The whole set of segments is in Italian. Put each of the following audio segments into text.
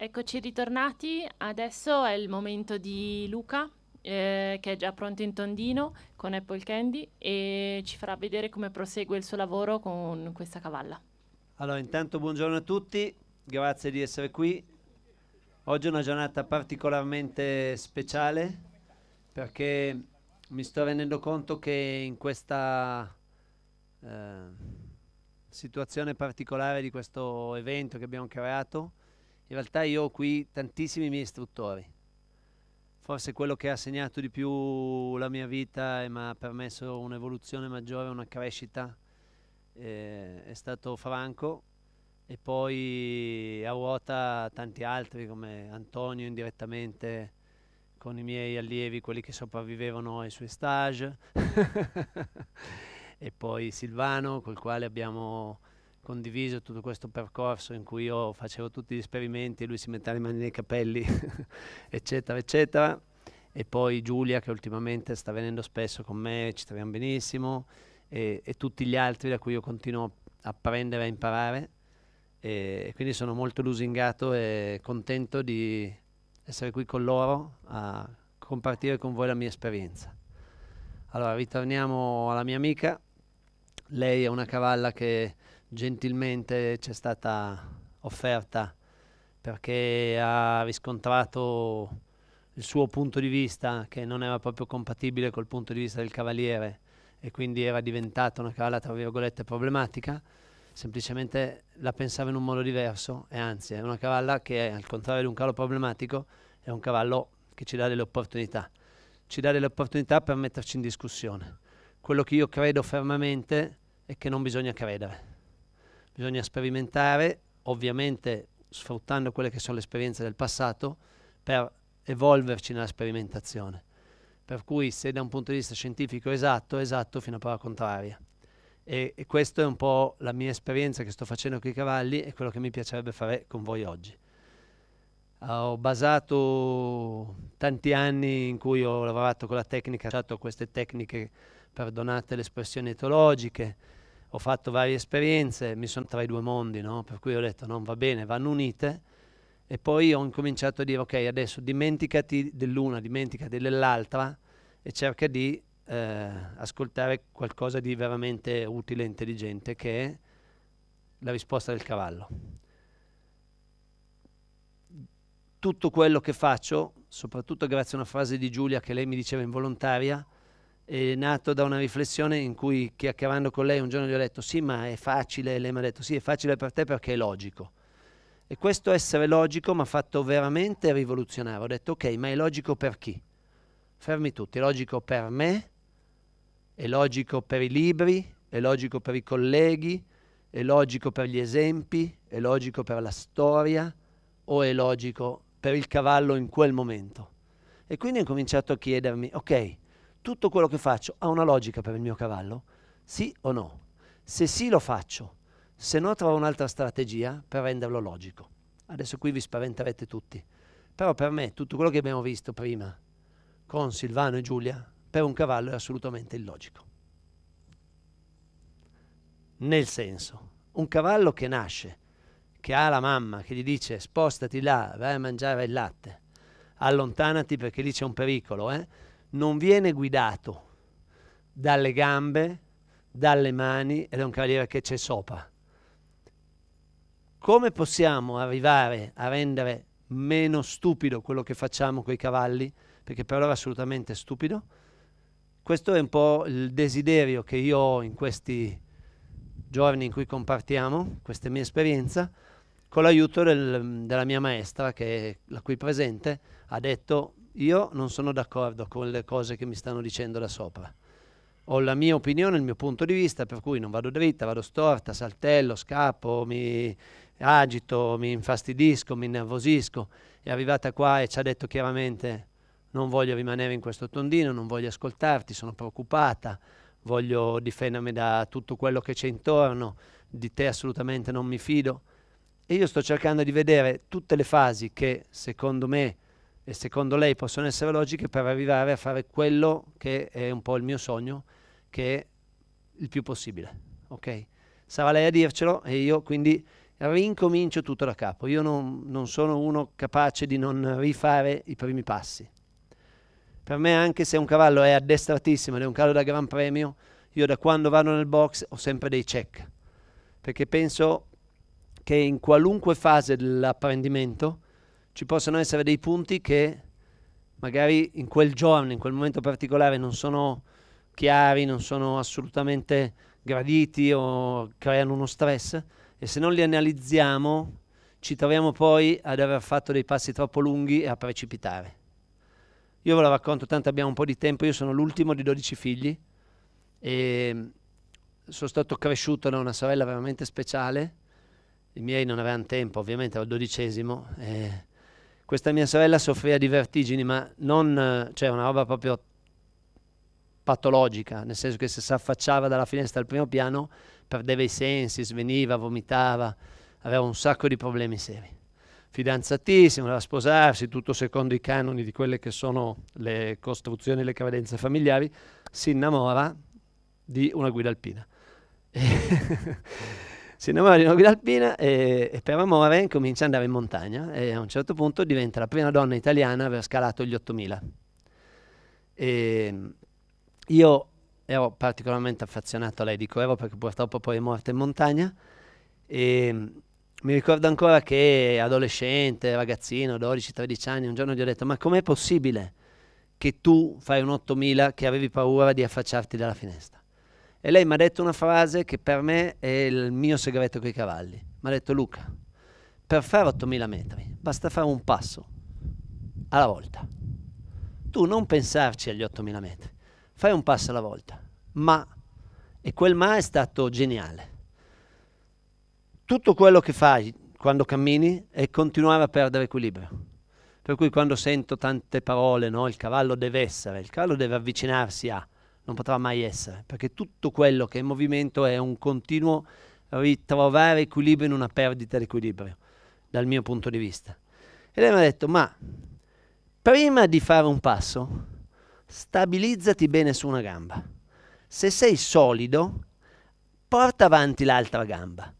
Eccoci ritornati, adesso è il momento di Luca eh, che è già pronto in tondino con Apple Candy e ci farà vedere come prosegue il suo lavoro con questa cavalla. Allora intanto buongiorno a tutti, grazie di essere qui. Oggi è una giornata particolarmente speciale perché mi sto rendendo conto che in questa eh, situazione particolare di questo evento che abbiamo creato in realtà io ho qui tantissimi miei istruttori. Forse quello che ha segnato di più la mia vita e mi ha permesso un'evoluzione maggiore, una crescita, eh, è stato Franco e poi a ruota tanti altri come Antonio indirettamente con i miei allievi, quelli che sopravvivevano ai suoi stage e poi Silvano col quale abbiamo condiviso tutto questo percorso in cui io facevo tutti gli esperimenti, e lui si metteva le mani nei capelli, eccetera, eccetera. E poi Giulia che ultimamente sta venendo spesso con me, ci troviamo benissimo, e, e tutti gli altri da cui io continuo a apprendere, e imparare. E, e quindi sono molto lusingato e contento di essere qui con loro a compartire con voi la mia esperienza. Allora, ritorniamo alla mia amica. Lei è una cavalla che gentilmente ci è stata offerta perché ha riscontrato il suo punto di vista che non era proprio compatibile col punto di vista del cavaliere e quindi era diventata una cavalla tra virgolette problematica, semplicemente la pensava in un modo diverso e anzi è una cavalla che al contrario di un cavallo problematico è un cavallo che ci dà delle opportunità, ci dà delle opportunità per metterci in discussione. Quello che io credo fermamente è che non bisogna credere bisogna sperimentare, ovviamente sfruttando quelle che sono le esperienze del passato, per evolverci nella sperimentazione. Per cui se da un punto di vista scientifico è esatto, è esatto fino a prova contraria. E, e questa è un po' la mia esperienza che sto facendo con i cavalli e quello che mi piacerebbe fare con voi oggi. Ho basato tanti anni in cui ho lavorato con la tecnica, ho usato queste tecniche, perdonate le espressioni etologiche, ho fatto varie esperienze, mi sono tra i due mondi, no? per cui ho detto non va bene, vanno unite e poi ho incominciato a dire ok adesso dimenticati dell'una, dimenticati dell'altra e cerca di eh, ascoltare qualcosa di veramente utile e intelligente che è la risposta del cavallo. Tutto quello che faccio, soprattutto grazie a una frase di Giulia che lei mi diceva involontaria, è nato da una riflessione in cui chiacchierando con lei un giorno gli ho detto sì ma è facile lei mi ha detto sì è facile per te perché è logico e questo essere logico mi ha fatto veramente rivoluzionare ho detto ok ma è logico per chi? fermi tutti è logico per me è logico per i libri è logico per i colleghi è logico per gli esempi è logico per la storia o è logico per il cavallo in quel momento e quindi ho cominciato a chiedermi ok tutto quello che faccio ha una logica per il mio cavallo? Sì o no? Se sì lo faccio, se no trovo un'altra strategia per renderlo logico. Adesso qui vi spaventerete tutti, però per me tutto quello che abbiamo visto prima con Silvano e Giulia per un cavallo è assolutamente illogico. Nel senso, un cavallo che nasce, che ha la mamma che gli dice spostati là, vai a mangiare il latte, allontanati perché lì c'è un pericolo, eh? non viene guidato dalle gambe, dalle mani ed è un cavaliere che c'è sopra. Come possiamo arrivare a rendere meno stupido quello che facciamo con i cavalli? Perché per loro è assolutamente stupido. Questo è un po' il desiderio che io ho in questi giorni in cui compartiamo questa mia esperienza, con l'aiuto del, della mia maestra, che la cui presente ha detto io non sono d'accordo con le cose che mi stanno dicendo da sopra. Ho la mia opinione, il mio punto di vista, per cui non vado dritta, vado storta, saltello, scappo, mi agito, mi infastidisco, mi innervosisco. È arrivata qua e ci ha detto chiaramente non voglio rimanere in questo tondino, non voglio ascoltarti, sono preoccupata, voglio difendermi da tutto quello che c'è intorno, di te assolutamente non mi fido. E io sto cercando di vedere tutte le fasi che secondo me e secondo lei possono essere logiche per arrivare a fare quello che è un po' il mio sogno, che è il più possibile. Ok? Sarà lei a dircelo e io quindi rincomincio tutto da capo. Io non, non sono uno capace di non rifare i primi passi. Per me anche se un cavallo è addestratissimo ed è un cavallo da gran premio, io da quando vado nel box ho sempre dei check, perché penso che in qualunque fase dell'apprendimento ci possono essere dei punti che magari in quel giorno, in quel momento particolare non sono chiari, non sono assolutamente graditi o creano uno stress e se non li analizziamo ci troviamo poi ad aver fatto dei passi troppo lunghi e a precipitare. Io ve lo racconto, tanto abbiamo un po' di tempo, io sono l'ultimo di 12 figli e sono stato cresciuto da una sorella veramente speciale, i miei non avevano tempo, ovviamente ero il dodicesimo, e questa mia sorella soffriva di vertigini, ma non, eh, cioè una roba proprio patologica, nel senso che se si affacciava dalla finestra al primo piano perdeva i sensi, sveniva, vomitava, aveva un sacco di problemi seri. Fidanzatissimo, voleva sposarsi, tutto secondo i canoni di quelle che sono le costruzioni e le credenze familiari, si innamora di una guida alpina. E si innamora di una alpina e, e, per amore comincia ad andare in montagna e a un certo punto diventa la prima donna italiana ad aver scalato gli 8000. E io ero particolarmente affezionato a lei, dico ero perché purtroppo poi è morta in montagna e mi ricordo ancora che adolescente, ragazzino, 12-13 anni, un giorno gli ho detto ma com'è possibile che tu fai un 8000 che avevi paura di affacciarti dalla finestra? E lei mi ha detto una frase che per me è il mio segreto con i cavalli. Mi ha detto Luca, per fare 8.000 metri basta fare un passo alla volta. Tu non pensarci agli 8.000 metri, fai un passo alla volta. Ma, e quel ma è stato geniale. Tutto quello che fai quando cammini è continuare a perdere equilibrio. Per cui quando sento tante parole, no, il cavallo deve essere, il cavallo deve avvicinarsi a non potrà mai essere, perché tutto quello che è in movimento è un continuo ritrovare equilibrio in una perdita di equilibrio, dal mio punto di vista. E lei mi ha detto, ma prima di fare un passo, stabilizzati bene su una gamba. Se sei solido, porta avanti l'altra gamba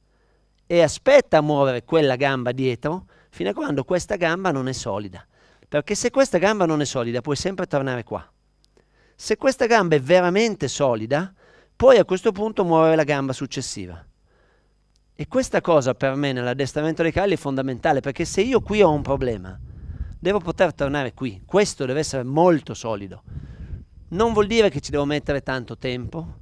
e aspetta a muovere quella gamba dietro fino a quando questa gamba non è solida. Perché se questa gamba non è solida puoi sempre tornare qua. Se questa gamba è veramente solida, puoi a questo punto muovere la gamba successiva. E questa cosa per me nell'addestramento dei cavalli è fondamentale, perché se io qui ho un problema, devo poter tornare qui. Questo deve essere molto solido. Non vuol dire che ci devo mettere tanto tempo,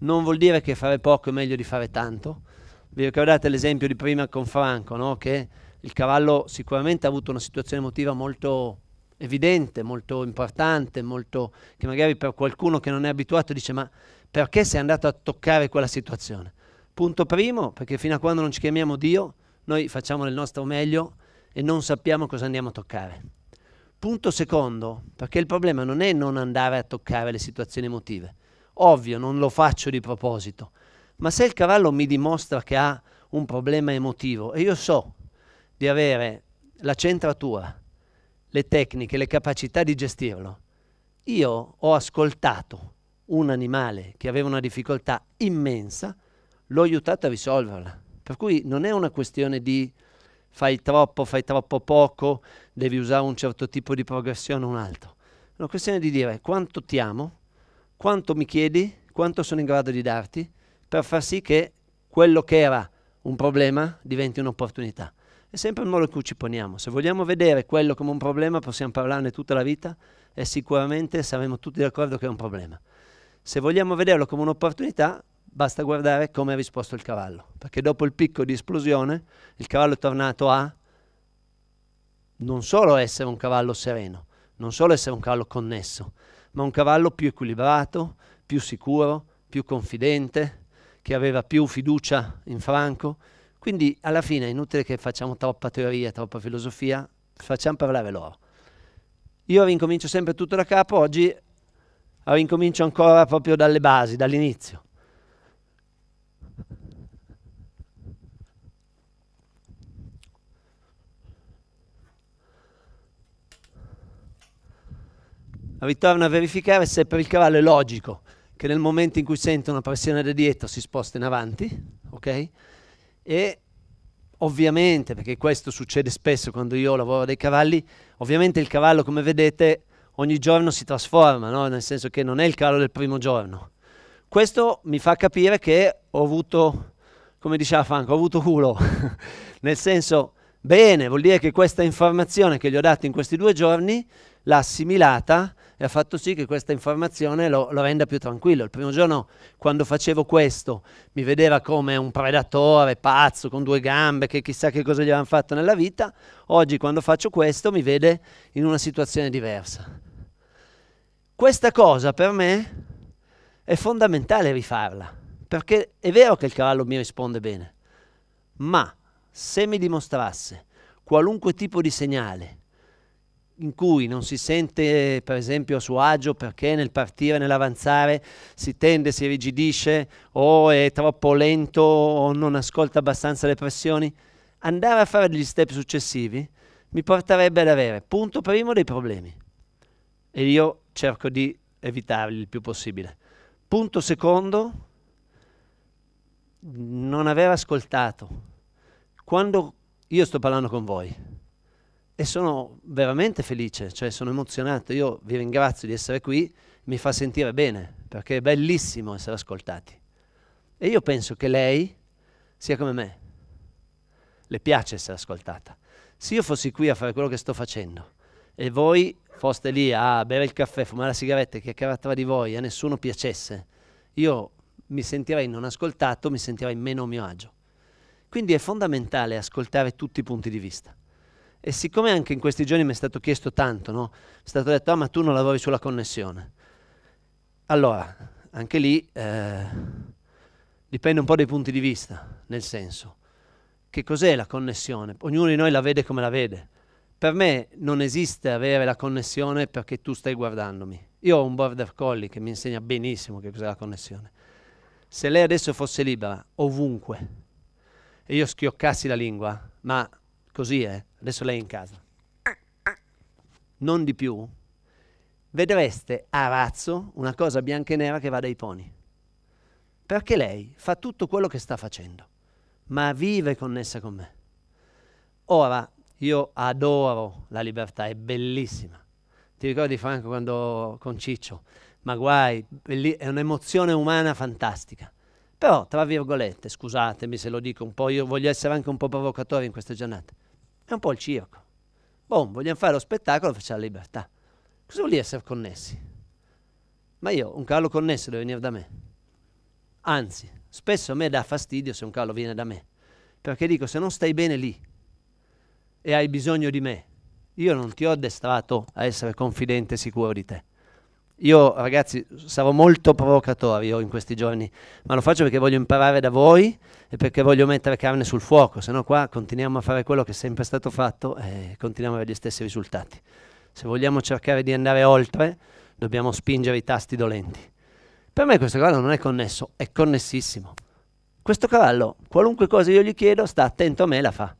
non vuol dire che fare poco è meglio di fare tanto. Vi ricordate l'esempio di prima con Franco, no? che il cavallo sicuramente ha avuto una situazione emotiva molto evidente, molto importante, molto, che magari per qualcuno che non è abituato dice ma perché sei andato a toccare quella situazione? Punto primo, perché fino a quando non ci chiamiamo Dio, noi facciamo del nostro meglio e non sappiamo cosa andiamo a toccare. Punto secondo, perché il problema non è non andare a toccare le situazioni emotive. Ovvio, non lo faccio di proposito, ma se il cavallo mi dimostra che ha un problema emotivo e io so di avere la centratura, le tecniche, le capacità di gestirlo. Io ho ascoltato un animale che aveva una difficoltà immensa, l'ho aiutato a risolverla. Per cui non è una questione di fai troppo, fai troppo poco, devi usare un certo tipo di progressione o un altro. È una questione di dire quanto ti amo, quanto mi chiedi, quanto sono in grado di darti, per far sì che quello che era un problema diventi un'opportunità. È sempre il modo in cui ci poniamo. Se vogliamo vedere quello come un problema, possiamo parlarne tutta la vita e sicuramente saremo tutti d'accordo che è un problema. Se vogliamo vederlo come un'opportunità, basta guardare come ha risposto il cavallo, perché dopo il picco di esplosione il cavallo è tornato a non solo essere un cavallo sereno, non solo essere un cavallo connesso, ma un cavallo più equilibrato, più sicuro, più confidente, che aveva più fiducia in Franco, quindi alla fine è inutile che facciamo troppa teoria, troppa filosofia, facciamo parlare loro. Io rincomincio sempre tutto da capo, oggi rincomincio ancora proprio dalle basi, dall'inizio. ritorno a verificare se per il cavallo è logico che nel momento in cui sente una pressione da dietro si sposta in avanti, ok? e ovviamente, perché questo succede spesso quando io lavoro dei cavalli, ovviamente il cavallo come vedete ogni giorno si trasforma, no? nel senso che non è il cavallo del primo giorno. Questo mi fa capire che ho avuto, come diceva Franco, ho avuto culo, nel senso bene, vuol dire che questa informazione che gli ho dato in questi due giorni l'ha assimilata e ha fatto sì che questa informazione lo, lo renda più tranquillo. Il primo giorno quando facevo questo mi vedeva come un predatore pazzo con due gambe che chissà che cosa gli avevano fatto nella vita, oggi quando faccio questo mi vede in una situazione diversa. Questa cosa per me è fondamentale rifarla, perché è vero che il cavallo mi risponde bene, ma se mi dimostrasse qualunque tipo di segnale in cui non si sente per esempio a suo agio perché nel partire, nell'avanzare si tende, si rigidisce o è troppo lento o non ascolta abbastanza le pressioni, andare a fare degli step successivi mi porterebbe ad avere, punto primo, dei problemi e io cerco di evitarli il più possibile. Punto secondo, non aver ascoltato. Quando io sto parlando con voi, e sono veramente felice, cioè sono emozionato. Io vi ringrazio di essere qui, mi fa sentire bene, perché è bellissimo essere ascoltati. E io penso che lei sia come me. Le piace essere ascoltata. Se io fossi qui a fare quello che sto facendo e voi foste lì a bere il caffè, fumare la sigaretta e chiacchierare tra di voi, a nessuno piacesse, io mi sentirei non ascoltato, mi sentirei meno a mio agio. Quindi è fondamentale ascoltare tutti i punti di vista. E siccome anche in questi giorni mi è stato chiesto tanto, no? è stato detto, ah ma tu non lavori sulla connessione. Allora, anche lì eh, dipende un po' dai punti di vista, nel senso, che cos'è la connessione? Ognuno di noi la vede come la vede. Per me non esiste avere la connessione perché tu stai guardandomi. Io ho un border collie che mi insegna benissimo che cos'è la connessione. Se lei adesso fosse libera, ovunque, e io schioccassi la lingua, ma così è, adesso lei è in casa, non di più, vedreste a razzo una cosa bianca e nera che va dai poni. Perché lei fa tutto quello che sta facendo, ma vive connessa con me. Ora, io adoro la libertà, è bellissima. Ti ricordi Franco quando con Ciccio? Ma guai, è un'emozione umana fantastica. Però, tra virgolette, scusatemi se lo dico un po', io voglio essere anche un po' provocatore in queste giornate è un po' il circo. Boh, vogliamo fare lo spettacolo, facciamo la libertà. Cosa vuol dire essere connessi? Ma io, un cavallo connesso deve venire da me. Anzi, spesso a me dà fastidio se un cavallo viene da me. Perché dico, se non stai bene lì e hai bisogno di me, io non ti ho addestrato a essere confidente e sicuro di te. Io ragazzi sarò molto provocatorio in questi giorni, ma lo faccio perché voglio imparare da voi e perché voglio mettere carne sul fuoco, se no qua continuiamo a fare quello che è sempre stato fatto e continuiamo a avere gli stessi risultati. Se vogliamo cercare di andare oltre, dobbiamo spingere i tasti dolenti. Per me questo cavallo non è connesso, è connessissimo. Questo cavallo, qualunque cosa io gli chiedo, sta attento a me e la fa.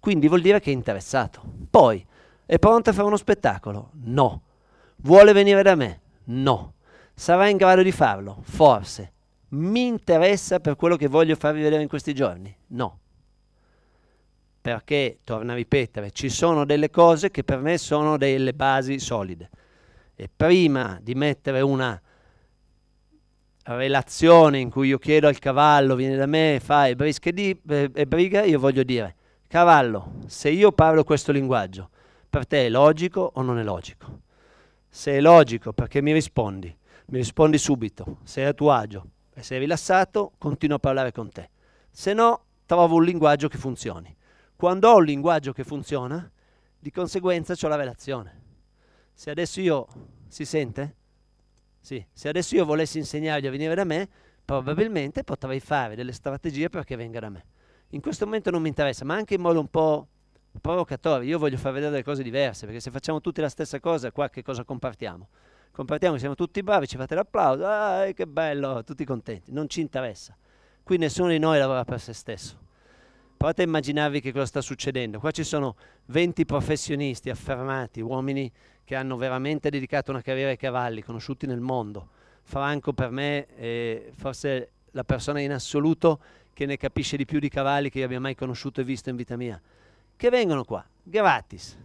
Quindi vuol dire che è interessato. Poi, è pronto a fare uno spettacolo? No Vuole venire da me? No. Sarà in grado di farlo? Forse. Mi interessa per quello che voglio farvi vedere in questi giorni? No. Perché, torna a ripetere, ci sono delle cose che per me sono delle basi solide. E prima di mettere una relazione in cui io chiedo al cavallo, vieni da me, fai brische di, eh, e briga, io voglio dire, cavallo, se io parlo questo linguaggio, per te è logico o non è logico? se è logico, perché mi rispondi, mi rispondi subito, sei a tuo agio e sei rilassato, continuo a parlare con te. Se no, trovo un linguaggio che funzioni. Quando ho un linguaggio che funziona, di conseguenza ho la relazione. Se adesso io si sente? Sì, se adesso io volessi insegnargli a venire da me, probabilmente potrei fare delle strategie perché venga da me. In questo momento non mi interessa, ma anche in modo un po' provocatori, io voglio far vedere delle cose diverse, perché se facciamo tutti la stessa cosa, qua che cosa compartiamo? Compartiamo che siamo tutti bravi, ci fate l'applauso, ah, che bello, tutti contenti, non ci interessa. Qui nessuno di noi lavora per se stesso. Provate a immaginarvi che cosa sta succedendo. Qua ci sono 20 professionisti affermati, uomini che hanno veramente dedicato una carriera ai cavalli, conosciuti nel mondo. Franco per me è forse la persona in assoluto che ne capisce di più di cavalli che io abbia mai conosciuto e visto in vita mia che vengono qua gratis,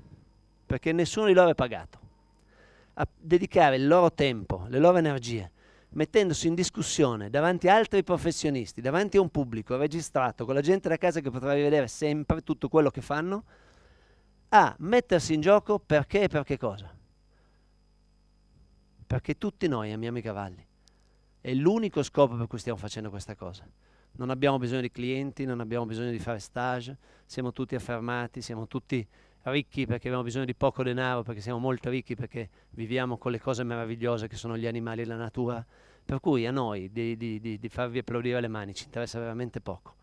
perché nessuno di loro è pagato, a dedicare il loro tempo, le loro energie, mettendosi in discussione davanti a altri professionisti, davanti a un pubblico registrato, con la gente da casa che potrà rivedere sempre tutto quello che fanno, a mettersi in gioco perché e per che cosa. Perché tutti noi amiamo i cavalli. È l'unico scopo per cui stiamo facendo questa cosa non abbiamo bisogno di clienti, non abbiamo bisogno di fare stage, siamo tutti affermati, siamo tutti ricchi perché abbiamo bisogno di poco denaro, perché siamo molto ricchi, perché viviamo con le cose meravigliose che sono gli animali e la natura, per cui a noi di, di, di, di farvi applaudire le mani ci interessa veramente poco.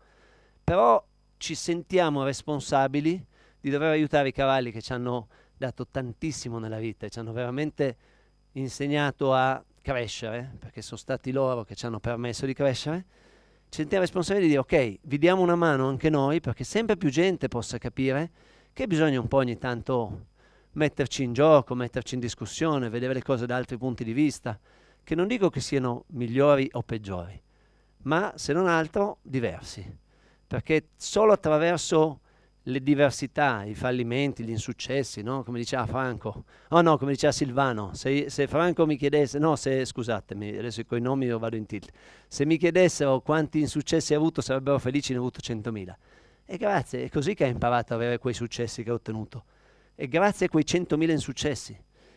Però ci sentiamo responsabili di dover aiutare i cavalli che ci hanno dato tantissimo nella vita e ci hanno veramente insegnato a crescere, perché sono stati loro che ci hanno permesso di crescere, ci sentiamo responsabili di dire ok, vi diamo una mano anche noi perché sempre più gente possa capire che bisogna un po' ogni tanto metterci in gioco, metterci in discussione, vedere le cose da altri punti di vista, che non dico che siano migliori o peggiori, ma se non altro diversi, perché solo attraverso le diversità, i fallimenti, gli insuccessi, no? come diceva Franco, oh no, come diceva Silvano, se, se Franco mi chiedesse, no, se, scusatemi, adesso con i nomi io vado in tilt, se mi chiedessero quanti insuccessi ha avuto sarebbero felici, ne ha avuto 100.000. E grazie, è così che ha imparato ad avere quei successi che ha ottenuto. E grazie a quei 100.000 insuccessi.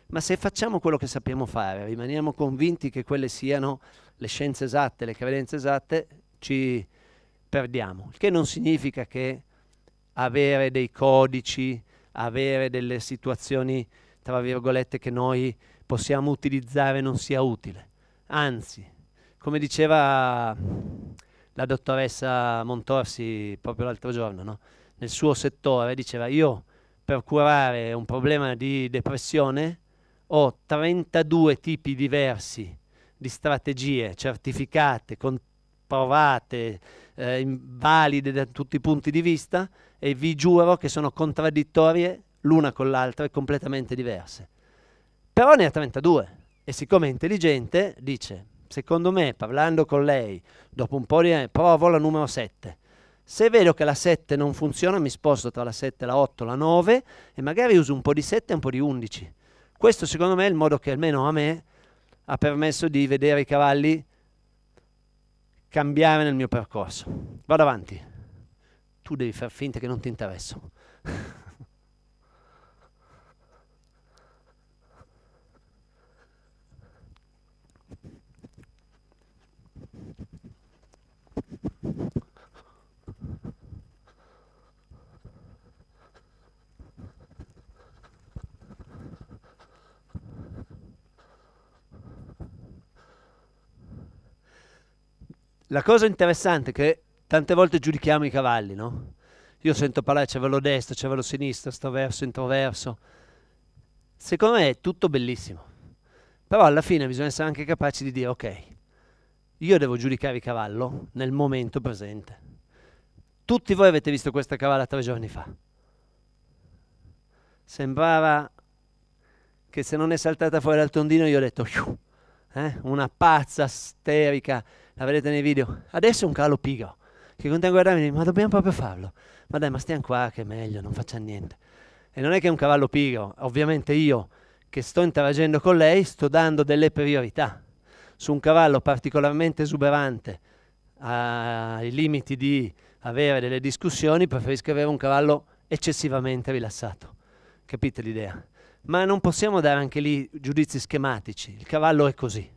Ma se facciamo quello che sappiamo fare, rimaniamo convinti che quelle siano le scienze esatte, le credenze esatte, ci perdiamo. Il che non significa che avere dei codici, avere delle situazioni, tra virgolette, che noi possiamo utilizzare non sia utile. Anzi, come diceva la dottoressa Montorsi proprio l'altro giorno, no? nel suo settore, diceva io per curare un problema di depressione ho 32 tipi diversi di strategie certificate, comprovate, eh, valide da tutti i punti di vista e vi giuro che sono contraddittorie l'una con l'altra e completamente diverse. Però ne ha 32 e siccome è intelligente dice, secondo me parlando con lei, dopo un po' di anni, eh, provo la numero 7. Se vedo che la 7 non funziona mi sposto tra la 7, la 8, la 9 e magari uso un po' di 7 e un po' di 11. Questo secondo me è il modo che almeno a me ha permesso di vedere i cavalli cambiare nel mio percorso. Vado avanti. Tu devi far finta che non ti interessa. La cosa interessante è che tante volte giudichiamo i cavalli, no? Io sento parlare cervello destro, cervello sinistro, estroverso, introverso. Secondo me è tutto bellissimo. Però alla fine bisogna essere anche capaci di dire, ok, io devo giudicare il cavallo nel momento presente. Tutti voi avete visto questa cavalla tre giorni fa. Sembrava che se non è saltata fuori dal tondino io ho detto, eh, una pazza sterica la vedete nei video. Adesso è un calo pigro, che continua a guardarmi e ma dobbiamo proprio farlo. Ma dai, ma stiamo qua che è meglio, non facciamo niente. E non è che è un cavallo pigro, ovviamente io che sto interagendo con lei sto dando delle priorità. Su un cavallo particolarmente esuberante, ai limiti di avere delle discussioni, preferisco avere un cavallo eccessivamente rilassato. Capite l'idea? Ma non possiamo dare anche lì giudizi schematici, il cavallo è così.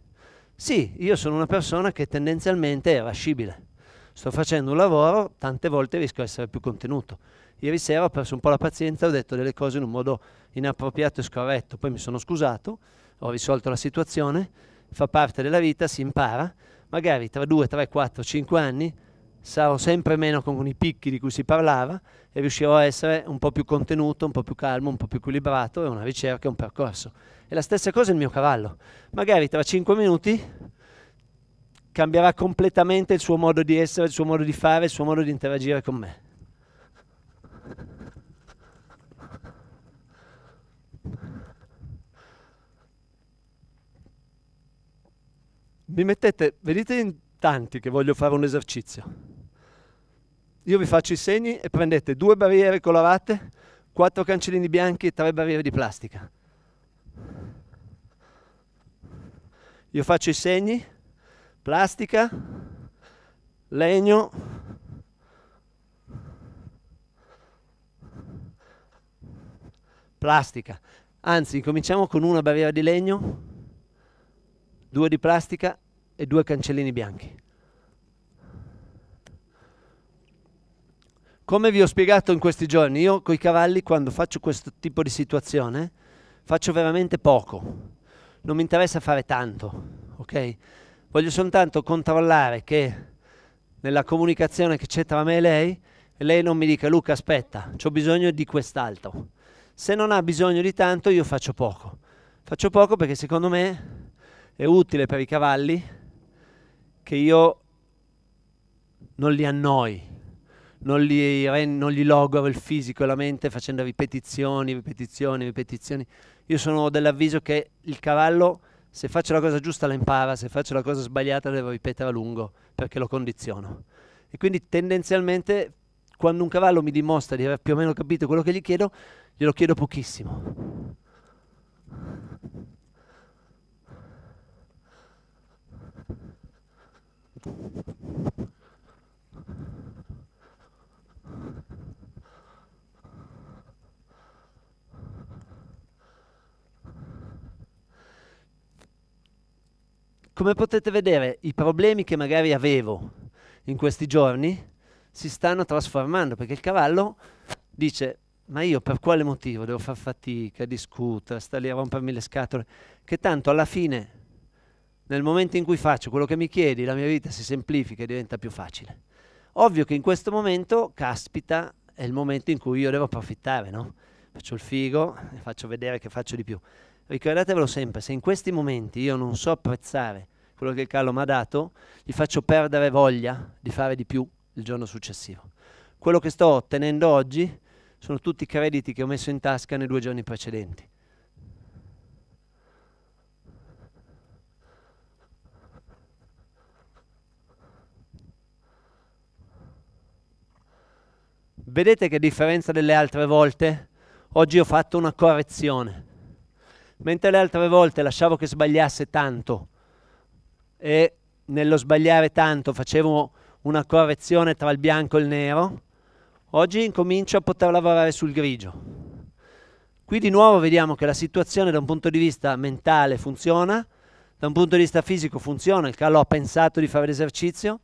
Sì, io sono una persona che tendenzialmente è irascibile. Sto facendo un lavoro, tante volte rischio di essere più contenuto. Ieri sera ho perso un po' la pazienza, ho detto delle cose in un modo inappropriato e scorretto, poi mi sono scusato, ho risolto la situazione, fa parte della vita, si impara, magari tra 2, 3, 4, 5 anni sarò sempre meno con i picchi di cui si parlava e riuscirò a essere un po' più contenuto, un po' più calmo, un po' più equilibrato, è una ricerca, è un percorso. E la stessa cosa il mio cavallo. Magari tra 5 minuti cambierà completamente il suo modo di essere, il suo modo di fare, il suo modo di interagire con me. Mi mettete, vedete in tanti che voglio fare un esercizio. Io vi faccio i segni e prendete due barriere colorate, quattro cancellini bianchi e tre barriere di plastica. Io faccio i segni, plastica, legno, plastica. Anzi, cominciamo con una barriera di legno, due di plastica e due cancellini bianchi. Come vi ho spiegato in questi giorni, io con i cavalli quando faccio questo tipo di situazione faccio veramente poco, non mi interessa fare tanto, ok? Voglio soltanto controllare che nella comunicazione che c'è tra me e lei, lei non mi dica Luca aspetta, ho bisogno di quest'altro. Se non ha bisogno di tanto io faccio poco. Faccio poco perché secondo me è utile per i cavalli che io non li annoi, non gli, non gli logoro il fisico e la mente facendo ripetizioni, ripetizioni, ripetizioni. Io sono dell'avviso che il cavallo, se faccio la cosa giusta la impara, se faccio la cosa sbagliata devo ripetere a lungo, perché lo condiziono. E quindi tendenzialmente quando un cavallo mi dimostra di aver più o meno capito quello che gli chiedo, glielo chiedo pochissimo. Thank you. Come potete vedere, i problemi che magari avevo in questi giorni si stanno trasformando perché il cavallo dice ma io per quale motivo devo far fatica, discutere, stare lì a rompermi le scatole, che tanto alla fine, nel momento in cui faccio quello che mi chiedi, la mia vita si semplifica e diventa più facile. Ovvio che in questo momento, caspita, è il momento in cui io devo approfittare, no? Faccio il figo, faccio vedere che faccio di più ricordatevelo sempre, se in questi momenti io non so apprezzare quello che il Carlo mi ha dato, gli faccio perdere voglia di fare di più il giorno successivo. Quello che sto ottenendo oggi sono tutti i crediti che ho messo in tasca nei due giorni precedenti. Vedete che a differenza delle altre volte, oggi ho fatto una correzione mentre le altre volte lasciavo che sbagliasse tanto e nello sbagliare tanto facevo una correzione tra il bianco e il nero, oggi incomincio a poter lavorare sul grigio. Qui di nuovo vediamo che la situazione da un punto di vista mentale funziona, da un punto di vista fisico funziona, il Carlo ha pensato di fare l'esercizio,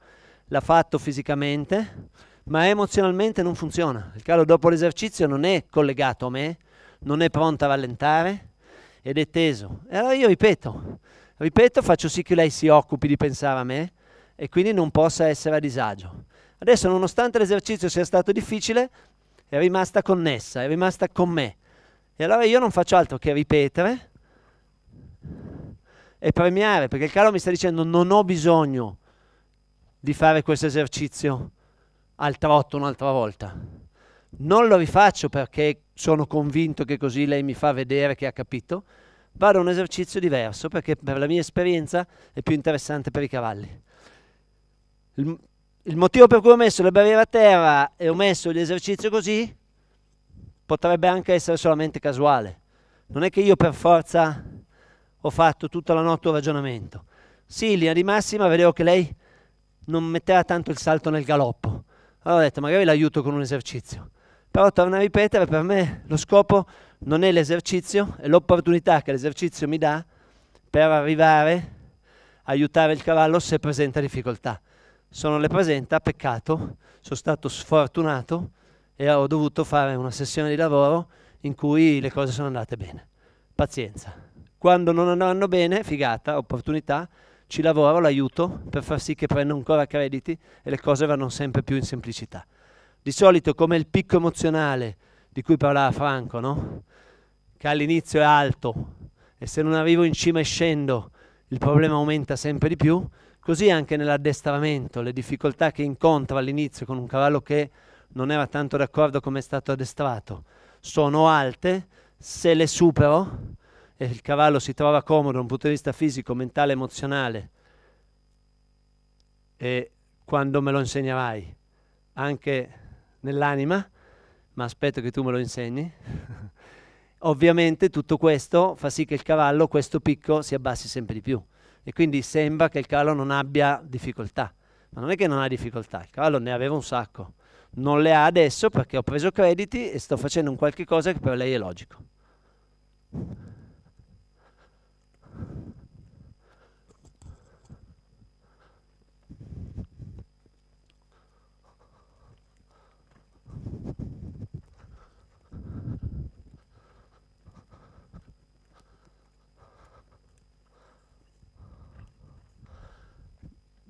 l'ha fatto fisicamente, ma emozionalmente non funziona. Il Carlo dopo l'esercizio non è collegato a me, non è pronto a rallentare, ed è teso. E allora io ripeto, ripeto, faccio sì che lei si occupi di pensare a me e quindi non possa essere a disagio. Adesso, nonostante l'esercizio sia stato difficile, è rimasta connessa, è rimasta con me. E allora io non faccio altro che ripetere e premiare, perché il caro mi sta dicendo non ho bisogno di fare questo esercizio al trotto un'altra volta non lo rifaccio perché sono convinto che così lei mi fa vedere che ha capito, vado a un esercizio diverso perché per la mia esperienza è più interessante per i cavalli. Il, il motivo per cui ho messo le barriere a terra e ho messo l'esercizio così potrebbe anche essere solamente casuale. Non è che io per forza ho fatto tutta la notte un ragionamento. Sì, in linea di massima vedevo che lei non metteva tanto il salto nel galoppo. Allora ho detto, magari l'aiuto con un esercizio. Però torno a ripetere, per me lo scopo non è l'esercizio, è l'opportunità che l'esercizio mi dà per arrivare a aiutare il cavallo se presenta difficoltà. Se non le presenta, peccato, sono stato sfortunato e ho dovuto fare una sessione di lavoro in cui le cose sono andate bene. Pazienza. Quando non andranno bene, figata, opportunità, ci lavoro, l'aiuto per far sì che prenda ancora crediti e le cose vanno sempre più in semplicità. Di solito come il picco emozionale di cui parlava Franco, no? Che all'inizio è alto e se non arrivo in cima e scendo il problema aumenta sempre di più, così anche nell'addestramento, le difficoltà che incontro all'inizio con un cavallo che non era tanto d'accordo come è stato addestrato, sono alte, se le supero e il cavallo si trova comodo da un punto di vista fisico, mentale, emozionale, e quando me lo insegnerai, anche nell'anima, ma aspetto che tu me lo insegni. Ovviamente tutto questo fa sì che il cavallo, questo picco, si abbassi sempre di più e quindi sembra che il cavallo non abbia difficoltà, ma non è che non ha difficoltà, il cavallo ne aveva un sacco, non le ha adesso perché ho preso crediti e sto facendo un qualche cosa che per lei è logico.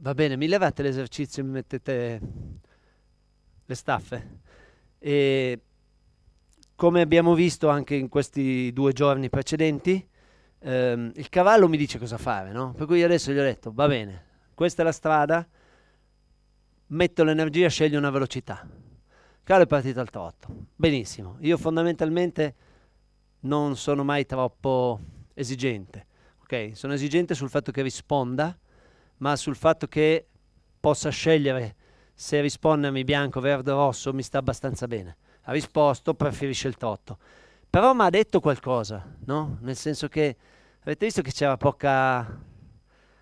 va bene, mi levate l'esercizio e mi mettete le staffe. E come abbiamo visto anche in questi due giorni precedenti, ehm, il cavallo mi dice cosa fare, no? Per cui adesso gli ho detto, va bene, questa è la strada, metto l'energia, sceglio una velocità. Il cavallo è partito al trotto, benissimo. Io fondamentalmente non sono mai troppo esigente, ok? Sono esigente sul fatto che risponda ma sul fatto che possa scegliere se rispondermi bianco, verde o rosso mi sta abbastanza bene. Ha risposto, preferisce il trotto. Però mi ha detto qualcosa, no? Nel senso che avete visto che c'era poca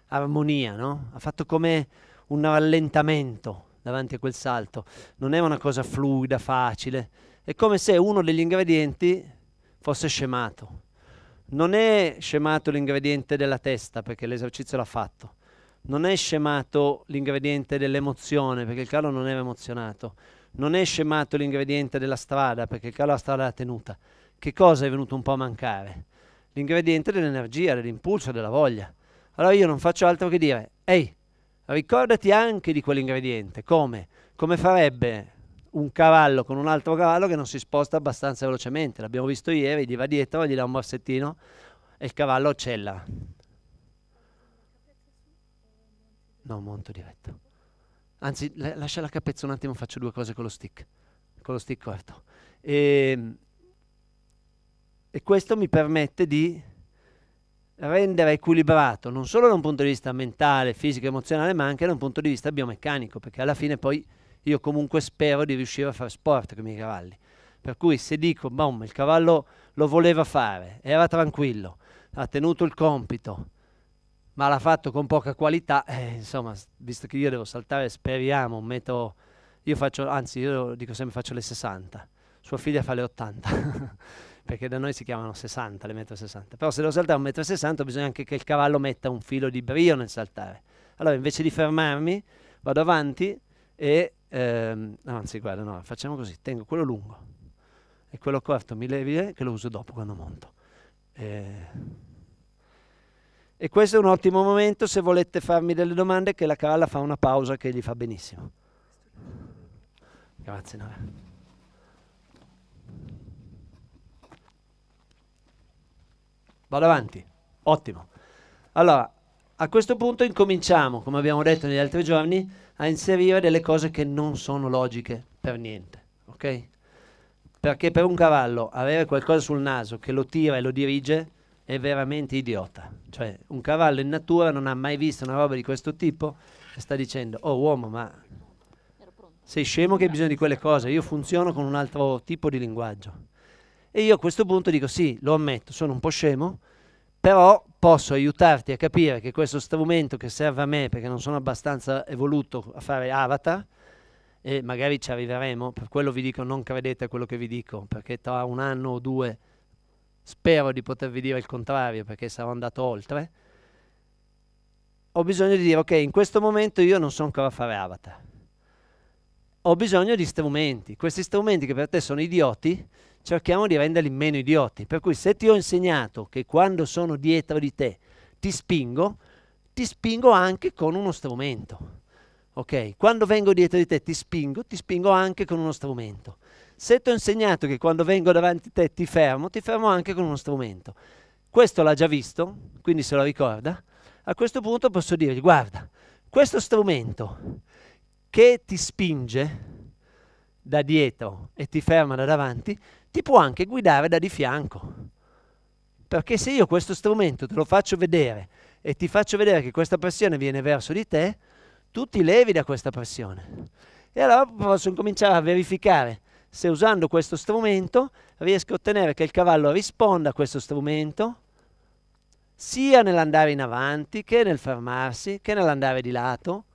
armonia, no? Ha fatto come un rallentamento davanti a quel salto. Non è una cosa fluida, facile. È come se uno degli ingredienti fosse scemato. Non è scemato l'ingrediente della testa perché l'esercizio l'ha fatto, non è scemato l'ingrediente dell'emozione, perché il calo non era emozionato, non è scemato l'ingrediente della strada, perché il calo la strada l'ha tenuta. Che cosa è venuto un po' a mancare? L'ingrediente dell'energia, dell'impulso, della voglia. Allora io non faccio altro che dire, ehi, ricordati anche di quell'ingrediente, come? Come farebbe un cavallo con un altro cavallo che non si sposta abbastanza velocemente? L'abbiamo visto ieri, gli va dietro, gli dà un borsettino e il cavallo accella. No, monto diretto. Anzi, la, lascia la cappezza un attimo, faccio due cose con lo stick, con lo stick corto. E, ehm, e questo mi permette di rendere equilibrato non solo da un punto di vista mentale, fisico, emozionale, ma anche da un punto di vista biomeccanico, perché alla fine poi io comunque spero di riuscire a fare sport con i miei cavalli. Per cui se dico, boom, il cavallo lo voleva fare, era tranquillo, ha tenuto il compito, ma l'ha fatto con poca qualità. Eh, insomma, visto che io devo saltare, speriamo, metto... Io faccio, anzi, io dico sempre faccio le 60, sua figlia fa le 80, perché da noi si chiamano 60, le metro 60. Però se devo saltare un metro 60 bisogna anche che il cavallo metta un filo di brio nel saltare. Allora invece di fermarmi vado avanti e... Ehm, anzi, guarda, no, facciamo così, tengo quello lungo e quello corto mi levi che lo uso dopo quando monto. Eh, e questo è un ottimo momento se volete farmi delle domande che la cavalla fa una pausa che gli fa benissimo. Grazie Nora. Vado avanti. Ottimo. Allora, a questo punto incominciamo, come abbiamo detto negli altri giorni, a inserire delle cose che non sono logiche per niente, ok? Perché per un cavallo avere qualcosa sul naso che lo tira e lo dirige è veramente idiota. Cioè, un cavallo in natura non ha mai visto una roba di questo tipo e sta dicendo, oh uomo, ma sei scemo che hai bisogno di quelle cose, io funziono con un altro tipo di linguaggio. E io a questo punto dico, sì, lo ammetto, sono un po' scemo, però posso aiutarti a capire che questo strumento che serve a me, perché non sono abbastanza evoluto a fare avatar, e magari ci arriveremo, per quello vi dico non credete a quello che vi dico, perché tra un anno o due spero di potervi dire il contrario perché sarò andato oltre, ho bisogno di dire ok, in questo momento io non so ancora fare avatar. Ho bisogno di strumenti. Questi strumenti che per te sono idioti, cerchiamo di renderli meno idioti. Per cui se ti ho insegnato che quando sono dietro di te ti spingo, ti spingo anche con uno strumento. Ok? Quando vengo dietro di te ti spingo, ti spingo anche con uno strumento. Se ti ho insegnato che quando vengo davanti a te ti fermo, ti fermo anche con uno strumento. Questo l'ha già visto, quindi se lo ricorda. A questo punto posso dirgli, guarda, questo strumento che ti spinge da dietro e ti ferma da davanti, ti può anche guidare da di fianco. Perché se io questo strumento te lo faccio vedere e ti faccio vedere che questa pressione viene verso di te, tu ti levi da questa pressione. E allora posso cominciare a verificare se usando questo strumento riesco a ottenere che il cavallo risponda a questo strumento sia nell'andare in avanti che nel fermarsi, che nell'andare di lato,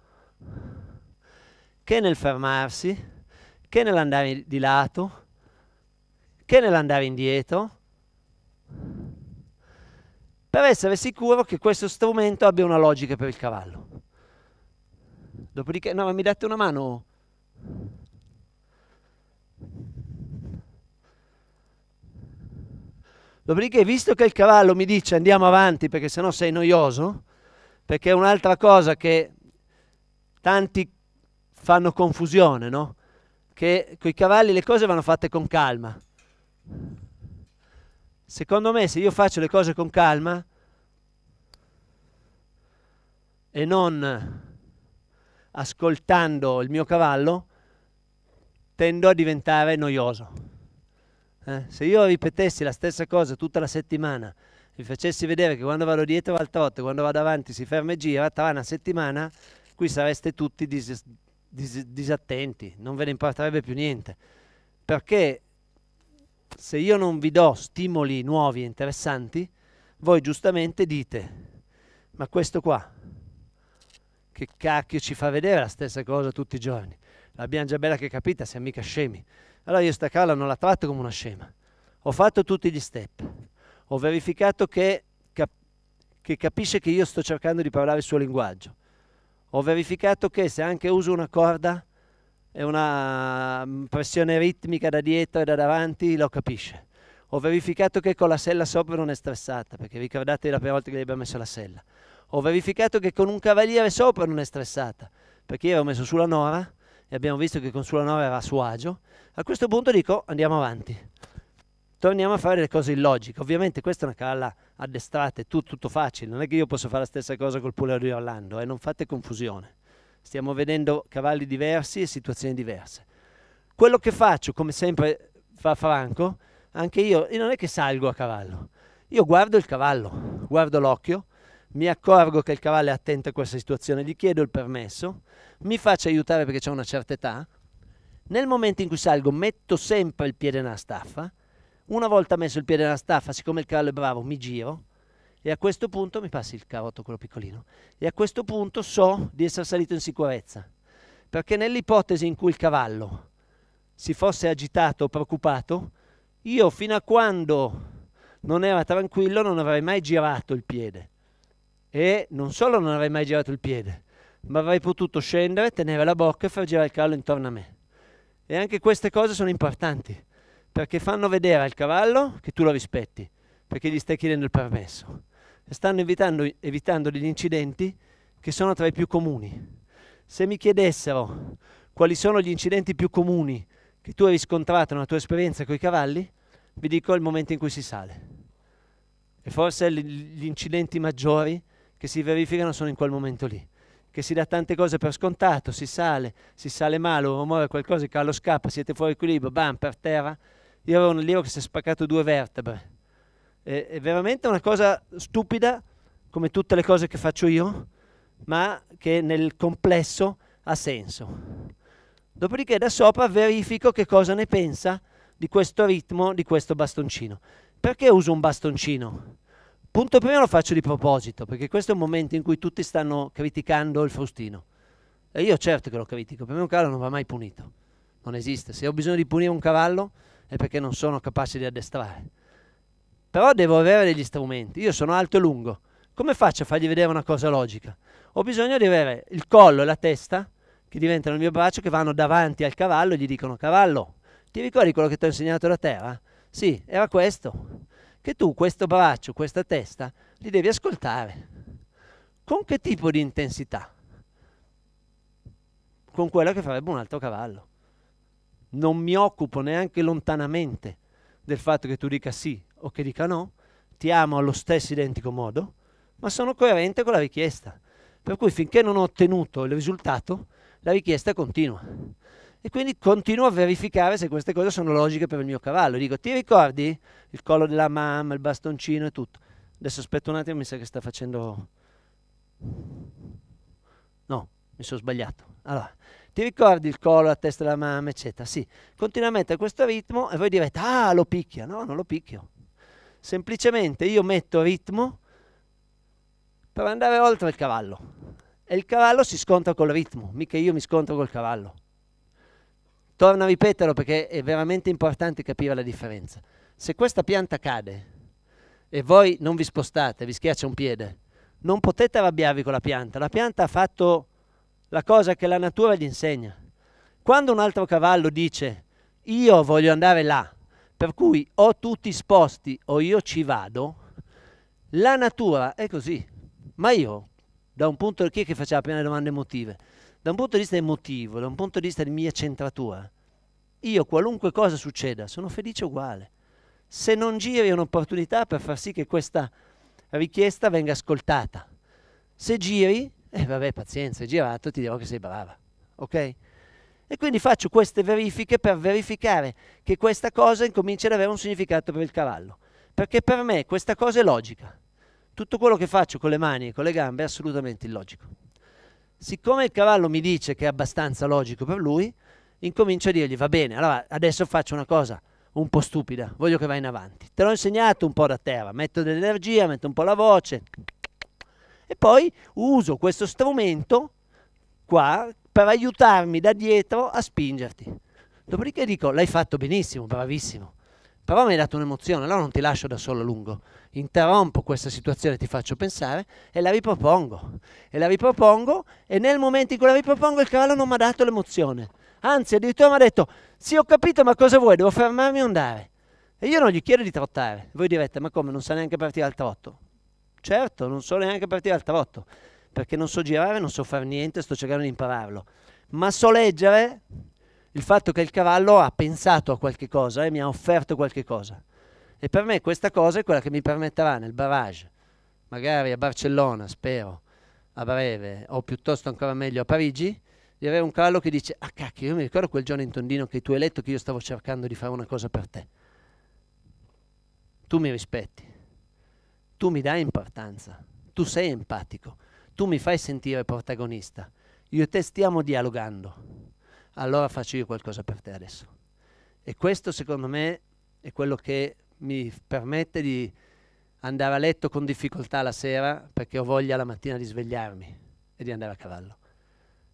che nel fermarsi, che nell'andare di lato, che nell'andare indietro, per essere sicuro che questo strumento abbia una logica per il cavallo. Dopodiché, no, mi date una mano? Dopodiché, visto che il cavallo mi dice andiamo avanti perché sennò sei noioso, perché è un'altra cosa che tanti fanno confusione, no? Che con i cavalli le cose vanno fatte con calma. Secondo me, se io faccio le cose con calma e non ascoltando il mio cavallo, tendo a diventare noioso. Eh, se io ripetessi la stessa cosa tutta la settimana, vi facessi vedere che quando vado dietro va al trotto, quando vado avanti si ferma e gira, tra una settimana qui sareste tutti dis- dis- disattenti, non ve ne importerebbe più niente. Perché se io non vi do stimoli nuovi e interessanti, voi giustamente dite, ma questo qua, che cacchio ci fa vedere la stessa cosa tutti i giorni? L'abbiamo già bella che capita, siamo mica scemi. Allora io sta Carla non la tratto come una scema. Ho fatto tutti gli step. Ho verificato che, cap- che capisce che io sto cercando di parlare il suo linguaggio. Ho verificato che se anche uso una corda e una mm, pressione ritmica da dietro e da davanti lo capisce. Ho verificato che con la sella sopra non è stressata, perché ricordate la prima volta che gli abbiamo messo la sella. Ho verificato che con un cavaliere sopra non è stressata, perché io ho messo sulla nora e abbiamo visto che con sulla 9 era a suo agio, a questo punto dico andiamo avanti. Torniamo a fare le cose illogiche. Ovviamente questa è una cavalla addestrata, è tutto, tutto facile. Non è che io posso fare la stessa cosa col puller di Orlando, eh? non fate confusione. Stiamo vedendo cavalli diversi e situazioni diverse. Quello che faccio, come sempre fa Franco, anche io, io non è che salgo a cavallo. Io guardo il cavallo, guardo l'occhio, mi accorgo che il cavallo è attento a questa situazione, gli chiedo il permesso, mi faccio aiutare perché ho una certa età, nel momento in cui salgo metto sempre il piede nella staffa, una volta messo il piede nella staffa, siccome il cavallo è bravo, mi giro e a questo punto mi passi il carotto quello piccolino e a questo punto so di essere salito in sicurezza, perché nell'ipotesi in cui il cavallo si fosse agitato o preoccupato, io fino a quando non era tranquillo non avrei mai girato il piede e non solo non avrei mai girato il piede, ma avrei potuto scendere, tenere la bocca e far girare il cavallo intorno a me. E anche queste cose sono importanti, perché fanno vedere al cavallo che tu lo rispetti, perché gli stai chiedendo il permesso. E stanno evitando, evitando degli incidenti che sono tra i più comuni. Se mi chiedessero quali sono gli incidenti più comuni che tu hai riscontrato nella tua esperienza con i cavalli, vi dico il momento in cui si sale. E forse gli incidenti maggiori che si verificano sono in quel momento lì, che si dà tante cose per scontato, si sale, si sale male, un rumore, qualcosa, il carro scappa, siete fuori equilibrio, bam, per terra. Io avevo un allievo che si è spaccato due vertebre. È, è veramente una cosa stupida, come tutte le cose che faccio io, ma che nel complesso ha senso. Dopodiché da sopra verifico che cosa ne pensa di questo ritmo, di questo bastoncino. Perché uso un bastoncino? punto prima lo faccio di proposito, perché questo è un momento in cui tutti stanno criticando il frustino. E io certo che lo critico, per me un cavallo non va mai punito, non esiste. Se ho bisogno di punire un cavallo è perché non sono capace di addestrare. Però devo avere degli strumenti, io sono alto e lungo, come faccio a fargli vedere una cosa logica? Ho bisogno di avere il collo e la testa, che diventano il mio braccio, che vanno davanti al cavallo e gli dicono cavallo, ti ricordi quello che ti ho insegnato da terra? Eh? Sì, era questo, che tu questo braccio, questa testa, li devi ascoltare. Con che tipo di intensità? Con quella che farebbe un altro cavallo. Non mi occupo neanche lontanamente del fatto che tu dica sì o che dica no, ti amo allo stesso identico modo, ma sono coerente con la richiesta. Per cui finché non ho ottenuto il risultato, la richiesta continua e quindi continuo a verificare se queste cose sono logiche per il mio cavallo. Dico, ti ricordi il collo della mamma, il bastoncino e tutto? Adesso aspetta un attimo, mi sa che sta facendo... No, mi sono sbagliato. Allora, ti ricordi il collo, la testa della mamma, eccetera? Sì, continuamente a questo ritmo e voi direte, ah, lo picchia. No, non lo picchio. Semplicemente io metto ritmo per andare oltre il cavallo. E il cavallo si scontra col ritmo, mica io mi scontro col cavallo. Torno a ripeterlo perché è veramente importante capire la differenza. Se questa pianta cade e voi non vi spostate, vi schiaccia un piede, non potete arrabbiarvi con la pianta. La pianta ha fatto la cosa che la natura gli insegna. Quando un altro cavallo dice io voglio andare là, per cui o tutti sposti o io ci vado, la natura è così. Ma io, da un punto di chi che faceva prima le domande emotive, da un punto di vista emotivo, da un punto di vista di mia centratura, io qualunque cosa succeda sono felice uguale. Se non giri è un'opportunità per far sì che questa richiesta venga ascoltata. Se giri, eh vabbè pazienza, hai girato, ti dirò che sei brava. Ok? E quindi faccio queste verifiche per verificare che questa cosa incomincia ad avere un significato per il cavallo. Perché per me questa cosa è logica. Tutto quello che faccio con le mani e con le gambe è assolutamente illogico. Siccome il cavallo mi dice che è abbastanza logico per lui, incomincio a dirgli va bene, allora adesso faccio una cosa un po' stupida, voglio che vai in avanti. Te l'ho insegnato un po' da terra, metto dell'energia, metto un po' la voce e poi uso questo strumento qua per aiutarmi da dietro a spingerti. Dopodiché dico l'hai fatto benissimo, bravissimo però mi hai dato un'emozione, allora non ti lascio da solo a lungo, interrompo questa situazione, ti faccio pensare e la ripropongo, e la ripropongo e nel momento in cui la ripropongo il cavallo non mi ha dato l'emozione, anzi addirittura mi ha detto, sì ho capito ma cosa vuoi, devo fermarmi e andare. E io non gli chiedo di trottare, voi direte, ma come, non sa neanche partire al trotto? Certo, non so neanche partire al trotto, perché non so girare, non so fare niente, sto cercando di impararlo, ma so leggere il fatto che il cavallo ha pensato a qualche cosa e eh, mi ha offerto qualche cosa. E per me questa cosa è quella che mi permetterà nel barrage, magari a Barcellona, spero, a breve, o piuttosto ancora meglio a Parigi, di avere un cavallo che dice, ah cacchio, io mi ricordo quel giorno in Tondino che tu hai letto che io stavo cercando di fare una cosa per te. Tu mi rispetti, tu mi dai importanza, tu sei empatico, tu mi fai sentire protagonista, io e te stiamo dialogando allora faccio io qualcosa per te adesso. E questo secondo me è quello che mi permette di andare a letto con difficoltà la sera perché ho voglia la mattina di svegliarmi e di andare a cavallo.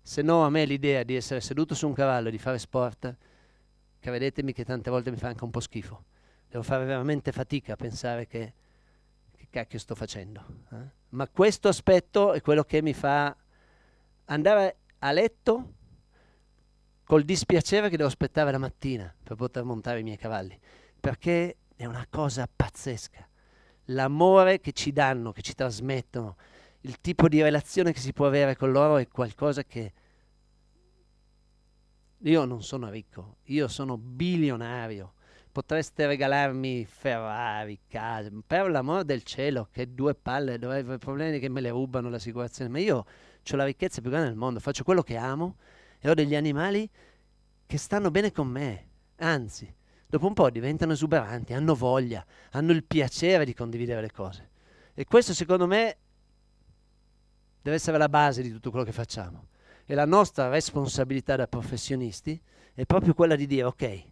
Se no a me l'idea di essere seduto su un cavallo e di fare sport, credetemi che tante volte mi fa anche un po' schifo. Devo fare veramente fatica a pensare che, che cacchio sto facendo. Eh? Ma questo aspetto è quello che mi fa andare a letto col dispiacere che devo aspettare la mattina per poter montare i miei cavalli, perché è una cosa pazzesca. L'amore che ci danno, che ci trasmettono, il tipo di relazione che si può avere con loro è qualcosa che... Io non sono ricco, io sono bilionario. Potreste regalarmi Ferrari, case, per l'amore del cielo, che due palle, dovrei avere problemi che me le rubano l'assicurazione, ma io ho la ricchezza più grande del mondo, faccio quello che amo, e ho degli animali che stanno bene con me, anzi, dopo un po' diventano esuberanti, hanno voglia, hanno il piacere di condividere le cose. E questo secondo me deve essere la base di tutto quello che facciamo. E la nostra responsabilità da professionisti è proprio quella di dire, ok,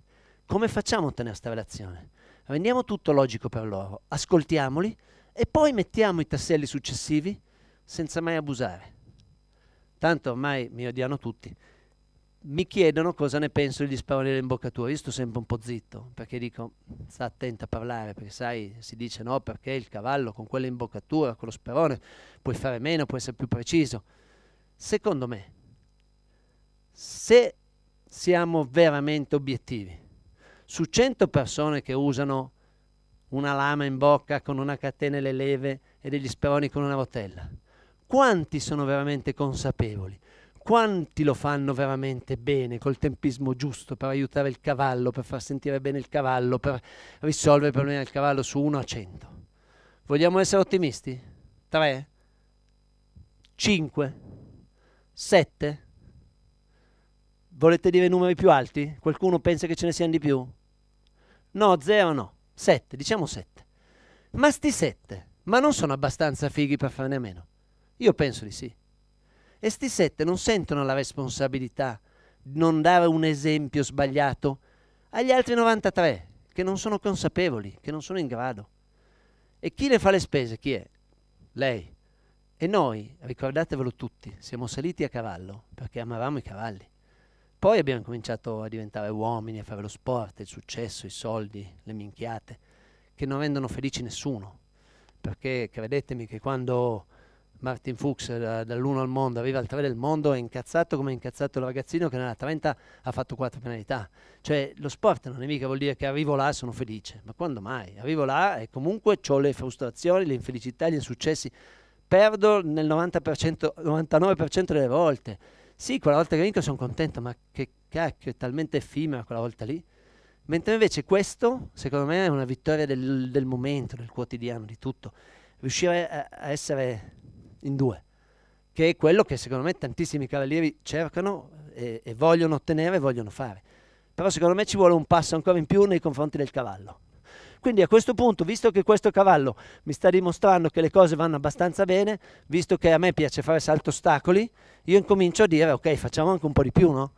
come facciamo a ottenere questa relazione? Rendiamo tutto logico per loro, ascoltiamoli e poi mettiamo i tasselli successivi senza mai abusare. Tanto ormai mi odiano tutti, mi chiedono cosa ne penso degli spawnire dell'imboccatura. Io sto sempre un po' zitto perché dico sta attento a parlare perché sai si dice no perché il cavallo con quella imboccatura, con lo sperone puoi fare meno, puoi essere più preciso. Secondo me, se siamo veramente obiettivi, su 100 persone che usano una lama in bocca con una catena e le leve e degli speroni con una rotella, quanti sono veramente consapevoli? quanti lo fanno veramente bene, col tempismo giusto, per aiutare il cavallo, per far sentire bene il cavallo, per risolvere i problemi del cavallo su 1 a 100? Vogliamo essere ottimisti? 3? 5? 7? Volete dire numeri più alti? Qualcuno pensa che ce ne siano di più? No, 0 no, 7, diciamo 7. Ma sti 7, ma non sono abbastanza fighi per farne a meno? Io penso di sì. E sti sette non sentono la responsabilità di non dare un esempio sbagliato agli altri 93 che non sono consapevoli, che non sono in grado. E chi le fa le spese? Chi è? Lei. E noi, ricordatevelo tutti, siamo saliti a cavallo perché amavamo i cavalli. Poi abbiamo cominciato a diventare uomini, a fare lo sport, il successo, i soldi, le minchiate, che non rendono felici nessuno. Perché credetemi che quando Martin Fuchs eh, da, dall'1 al mondo arriva al 3 del mondo è incazzato come è incazzato il ragazzino che nella 30 ha fatto 4 penalità cioè lo sport non è mica vuol dire che arrivo là e sono felice ma quando mai? arrivo là e comunque ho le frustrazioni le infelicità, gli insuccessi perdo nel 99% delle volte sì, quella volta che vinco sono contento ma che cacchio è talmente effimera quella volta lì mentre invece questo secondo me è una vittoria del, del momento, del quotidiano, di tutto riuscire a essere in due, che è quello che secondo me tantissimi cavalieri cercano e, eh, e vogliono ottenere e vogliono fare. Però secondo me ci vuole un passo ancora in più nei confronti del cavallo. Quindi a questo punto, visto che questo cavallo mi sta dimostrando che le cose vanno abbastanza bene, visto che a me piace fare salto ostacoli, io incomincio a dire ok, facciamo anche un po' di più, no?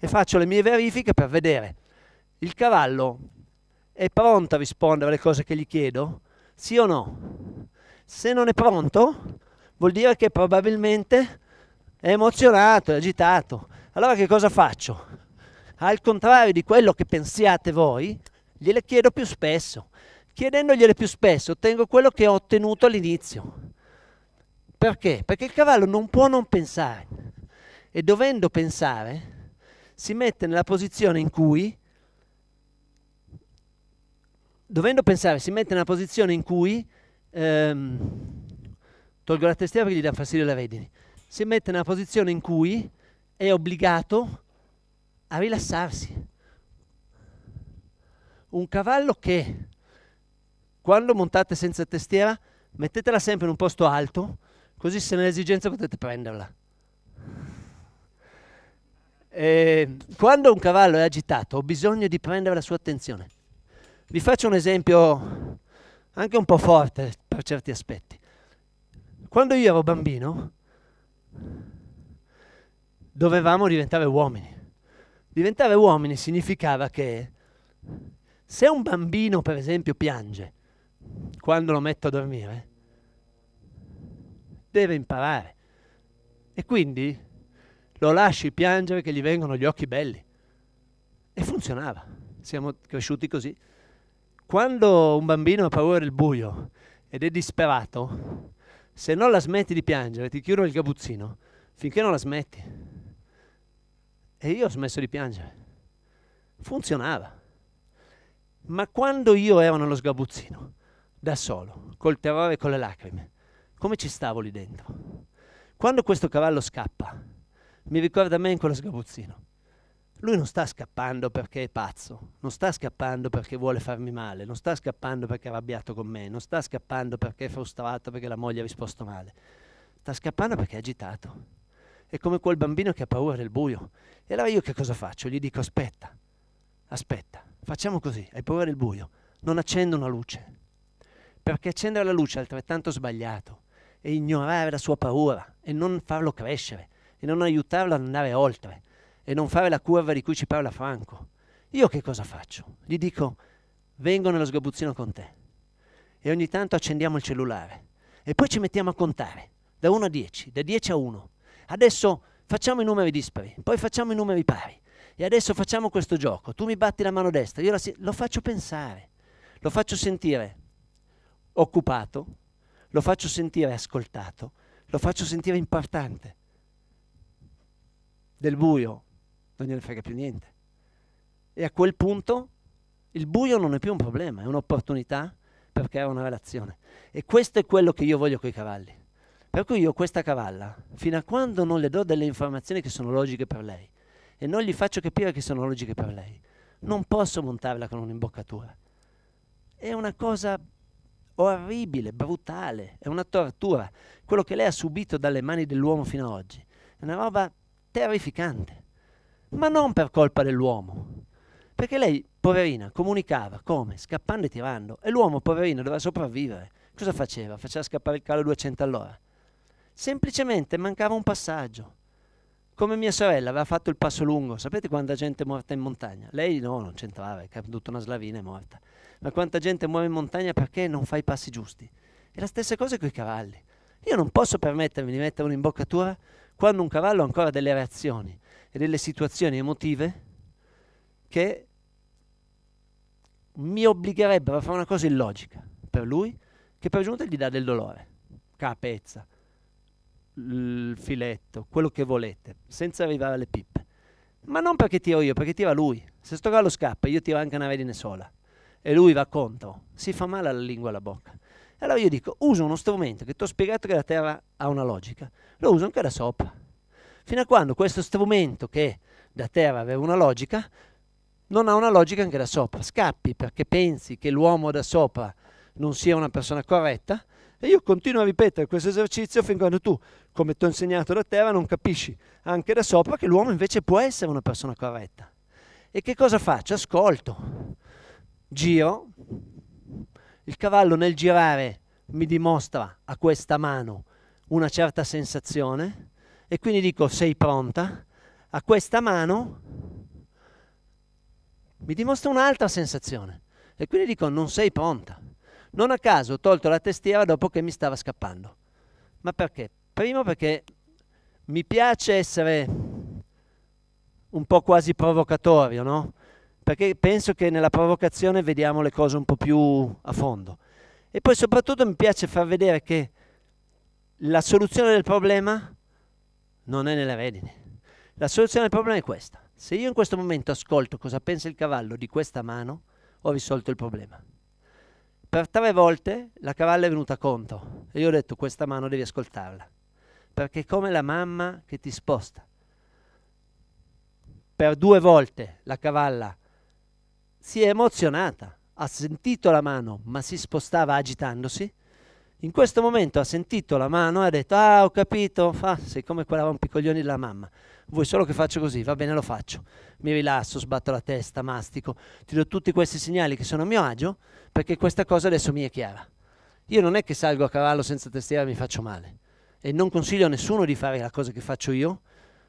E faccio le mie verifiche per vedere il cavallo è pronto a rispondere alle cose che gli chiedo? Sì o no? Se non è pronto, vuol dire che probabilmente è emozionato, è agitato. Allora che cosa faccio? Al contrario di quello che pensiate voi, gliele chiedo più spesso. Chiedendogliele più spesso ottengo quello che ho ottenuto all'inizio. Perché? Perché il cavallo non può non pensare e dovendo pensare si mette nella posizione in cui dovendo pensare, si mette in una posizione in cui, ehm, tolgo la tastiera perché gli dà fastidio la redini, si mette in una posizione in cui è obbligato a rilassarsi. Un cavallo che, quando montate senza tastiera, mettetela sempre in un posto alto, così se nell'esigenza potete prenderla. E ehm, quando un cavallo è agitato, ho bisogno di prendere la sua attenzione vi faccio un esempio anche un po' forte per certi aspetti. Quando io ero bambino dovevamo diventare uomini. Diventare uomini significava che se un bambino, per esempio, piange quando lo metto a dormire, deve imparare. E quindi lo lasci piangere che gli vengono gli occhi belli. E funzionava. Siamo cresciuti così. Quando un bambino ha paura del buio ed è disperato, se non la smetti di piangere, ti chiudo il gabuzzino finché non la smetti. E io ho smesso di piangere. Funzionava. Ma quando io ero nello sgabuzzino, da solo, col terrore e con le lacrime, come ci stavo lì dentro? Quando questo cavallo scappa, mi ricorda me in quello sgabuzzino. Lui non sta scappando perché è pazzo, non sta scappando perché vuole farmi male, non sta scappando perché è arrabbiato con me, non sta scappando perché è frustrato perché la moglie ha risposto male. Sta scappando perché è agitato. È come quel bambino che ha paura del buio. E allora io che cosa faccio? Gli dico aspetta, aspetta, facciamo così, hai paura del buio, non accendo una luce. Perché accendere la luce è altrettanto sbagliato e ignorare la sua paura e non farlo crescere e non aiutarlo ad andare oltre e non fare la curva di cui ci parla Franco, io che cosa faccio? Gli dico, vengo nello sgabuzzino con te e ogni tanto accendiamo il cellulare e poi ci mettiamo a contare da 1 a 10, da 10 a 1. Adesso facciamo i numeri dispari, poi facciamo i numeri pari e adesso facciamo questo gioco. Tu mi batti la mano destra, io la si- lo faccio pensare, lo faccio sentire occupato, lo faccio sentire ascoltato, lo faccio sentire importante. Del buio non gliene frega più niente. E a quel punto il buio non è più un problema, è un'opportunità per creare una relazione. E questo è quello che io voglio con i cavalli. Per cui io questa cavalla, fino a quando non le do delle informazioni che sono logiche per lei e non gli faccio capire che sono logiche per lei, non posso montarla con un'imboccatura. È una cosa orribile, brutale, è una tortura. Quello che lei ha subito dalle mani dell'uomo fino ad oggi è una roba terrificante ma non per colpa dell'uomo. Perché lei, poverina, comunicava come? Scappando e tirando. E l'uomo, poverino, doveva sopravvivere. Cosa faceva? Faceva scappare il calo 200 all'ora. Semplicemente mancava un passaggio. Come mia sorella aveva fatto il passo lungo, sapete quanta gente è morta in montagna? Lei no, non c'entrava, è caduta una slavina, e è morta. Ma quanta gente muore in montagna perché non fa i passi giusti? E la stessa cosa con i cavalli. Io non posso permettermi di mettere un'imboccatura quando un cavallo ha ancora delle reazioni e delle situazioni emotive che mi obbligherebbero a fare una cosa illogica per lui, che per giunta gli dà del dolore, capezza, il filetto, quello che volete, senza arrivare alle pippe. Ma non perché tiro io, perché tira lui. Se sto gallo scappa, io tiro anche una redine sola. E lui va contro, si fa male alla lingua e alla bocca. Allora io dico, uso uno strumento che ti ho spiegato che la Terra ha una logica, lo uso anche da sopra fino a quando questo strumento che da terra aveva una logica, non ha una logica anche da sopra. Scappi perché pensi che l'uomo da sopra non sia una persona corretta e io continuo a ripetere questo esercizio fin quando tu, come ti ho insegnato da terra, non capisci anche da sopra che l'uomo invece può essere una persona corretta. E che cosa faccio? Ascolto, giro, il cavallo nel girare mi dimostra a questa mano una certa sensazione, e quindi dico, sei pronta? A questa mano mi dimostra un'altra sensazione. E quindi dico, non sei pronta. Non a caso ho tolto la testiera dopo che mi stava scappando. Ma perché? Primo perché mi piace essere un po' quasi provocatorio, no? Perché penso che nella provocazione vediamo le cose un po' più a fondo. E poi soprattutto mi piace far vedere che la soluzione del problema non è nella redine. La soluzione al problema è questa. Se io in questo momento ascolto cosa pensa il cavallo di questa mano, ho risolto il problema. Per tre volte la cavalla è venuta contro e io ho detto questa mano devi ascoltarla, perché è come la mamma che ti sposta. Per due volte la cavalla si è emozionata, ha sentito la mano ma si spostava agitandosi in questo momento ha sentito la mano e ha detto ah ho capito, fa, sei come quella rompicoglioni della mamma, vuoi solo che faccio così, va bene lo faccio, mi rilasso, sbatto la testa, mastico, ti do tutti questi segnali che sono a mio agio perché questa cosa adesso mi è chiara. Io non è che salgo a cavallo senza testiera e mi faccio male e non consiglio a nessuno di fare la cosa che faccio io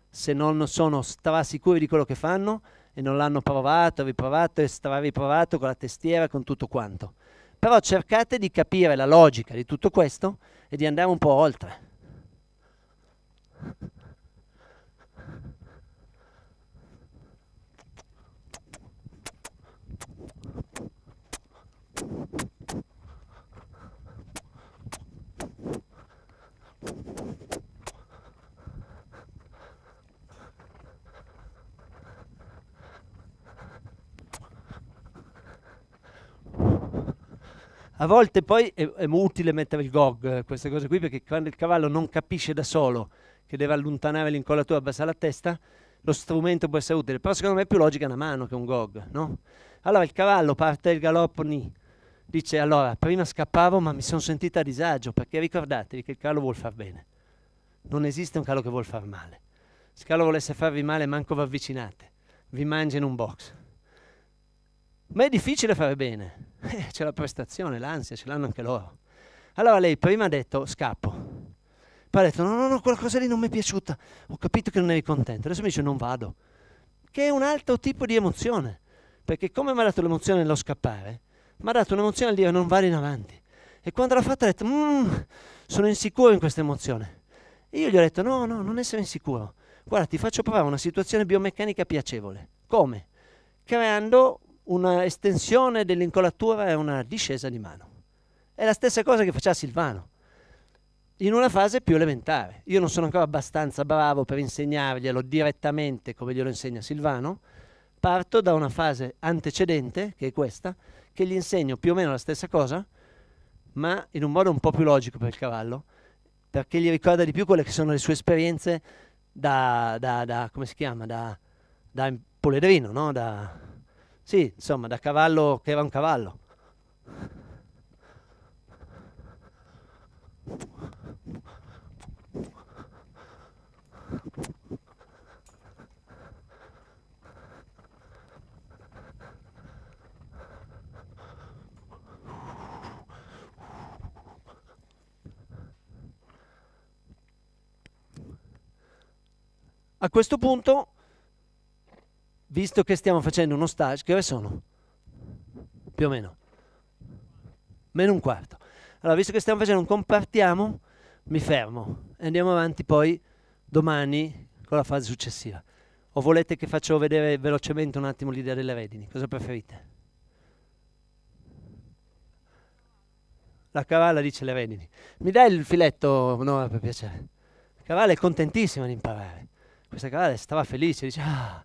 se non sono strasicuri di quello che fanno e non l'hanno provato, riprovato e strariprovato con la testiera, con tutto quanto però cercate di capire la logica di tutto questo e di andare un po' oltre. A volte poi è, è utile mettere il gog, eh, queste cose qui, perché quando il cavallo non capisce da solo che deve allontanare l'incollatura, abbassare la testa, lo strumento può essere utile. Però secondo me è più logica una mano che un gog, no? Allora il cavallo parte il galoppo, ni. dice allora prima scappavo ma mi sono sentita a disagio perché ricordatevi che il cavallo vuol far bene. Non esiste un cavallo che vuol far male. Se il cavallo volesse farvi male manco vi avvicinate, vi mangia in un box. Ma è difficile fare bene. Eh, c'è la prestazione, l'ansia, ce l'hanno anche loro. Allora lei prima ha detto scappo. Poi ha detto no, no, no, quella cosa lì non mi è piaciuta. Ho capito che non eri contento. Adesso mi dice non vado. Che è un altro tipo di emozione. Perché come mi ha dato l'emozione nello scappare, mi ha dato un'emozione al dire non vado in avanti. E quando l'ha fatta ha detto mm, sono insicuro in questa emozione. E io gli ho detto no, no, non essere insicuro. Guarda, ti faccio provare una situazione biomeccanica piacevole. Come? Creando una estensione dell'incollatura e una discesa di mano. È la stessa cosa che faceva Silvano, in una fase più elementare. Io non sono ancora abbastanza bravo per insegnarglielo direttamente come glielo insegna Silvano, parto da una fase antecedente, che è questa, che gli insegno più o meno la stessa cosa, ma in un modo un po' più logico per il cavallo, perché gli ricorda di più quelle che sono le sue esperienze da, da, da come si chiama, da, da poledrino, no? da, sì, insomma, da cavallo che era un cavallo. A questo punto visto che stiamo facendo uno stage, che ore sono? Più o meno. Meno un quarto. Allora, visto che stiamo facendo un compartiamo, mi fermo e andiamo avanti poi domani con la fase successiva. O volete che faccio vedere velocemente un attimo l'idea delle redini? Cosa preferite? La cavalla dice le redini. Mi dai il filetto, no, per piacere. La cavalla è contentissima di imparare. Questa cavalla stava felice, dice, ah,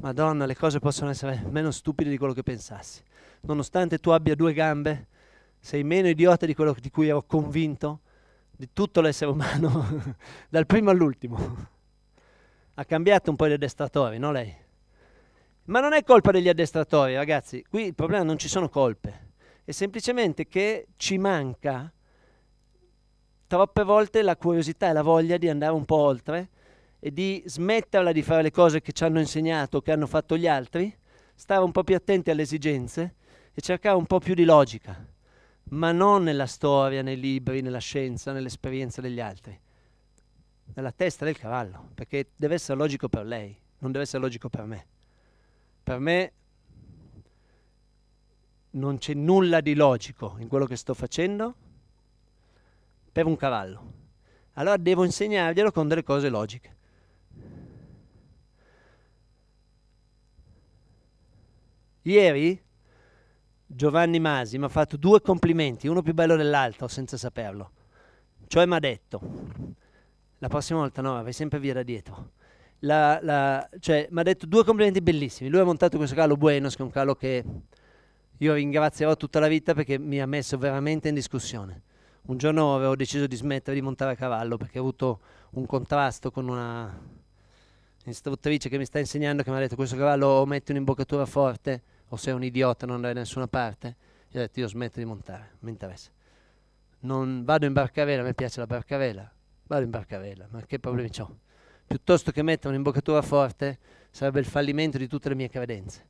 Madonna, le cose possono essere meno stupide di quello che pensassi. Nonostante tu abbia due gambe, sei meno idiota di quello di cui ero convinto, di tutto l'essere umano, dal primo all'ultimo. Ha cambiato un po' gli addestratori, no lei? Ma non è colpa degli addestratori, ragazzi. Qui il problema non ci sono colpe. È semplicemente che ci manca troppe volte la curiosità e la voglia di andare un po' oltre e di smetterla di fare le cose che ci hanno insegnato, che hanno fatto gli altri, stare un po' più attenti alle esigenze e cercare un po' più di logica, ma non nella storia, nei libri, nella scienza, nell'esperienza degli altri, nella testa del cavallo, perché deve essere logico per lei, non deve essere logico per me. Per me non c'è nulla di logico in quello che sto facendo per un cavallo. Allora devo insegnarglielo con delle cose logiche. Ieri Giovanni Masi mi ha fatto due complimenti, uno più bello dell'altro, senza saperlo. Cioè mi ha detto, la prossima volta no, vai sempre via da dietro. Cioè, mi ha detto due complimenti bellissimi. Lui ha montato questo calo Buenos, che è un calo che io ringrazierò tutta la vita perché mi ha messo veramente in discussione. Un giorno avevo deciso di smettere di montare a cavallo perché ho avuto un contrasto con una istruttrice che mi sta insegnando che mi ha detto questo cavallo o metti un'imboccatura forte o sei un idiota non andrai da nessuna parte, gli ho detto io smetto di montare, non mi interessa. Non vado in barcavela, a me piace la barcavela, vado in barcavela, ma che problemi ho? Piuttosto che mettere un'imboccatura forte sarebbe il fallimento di tutte le mie credenze.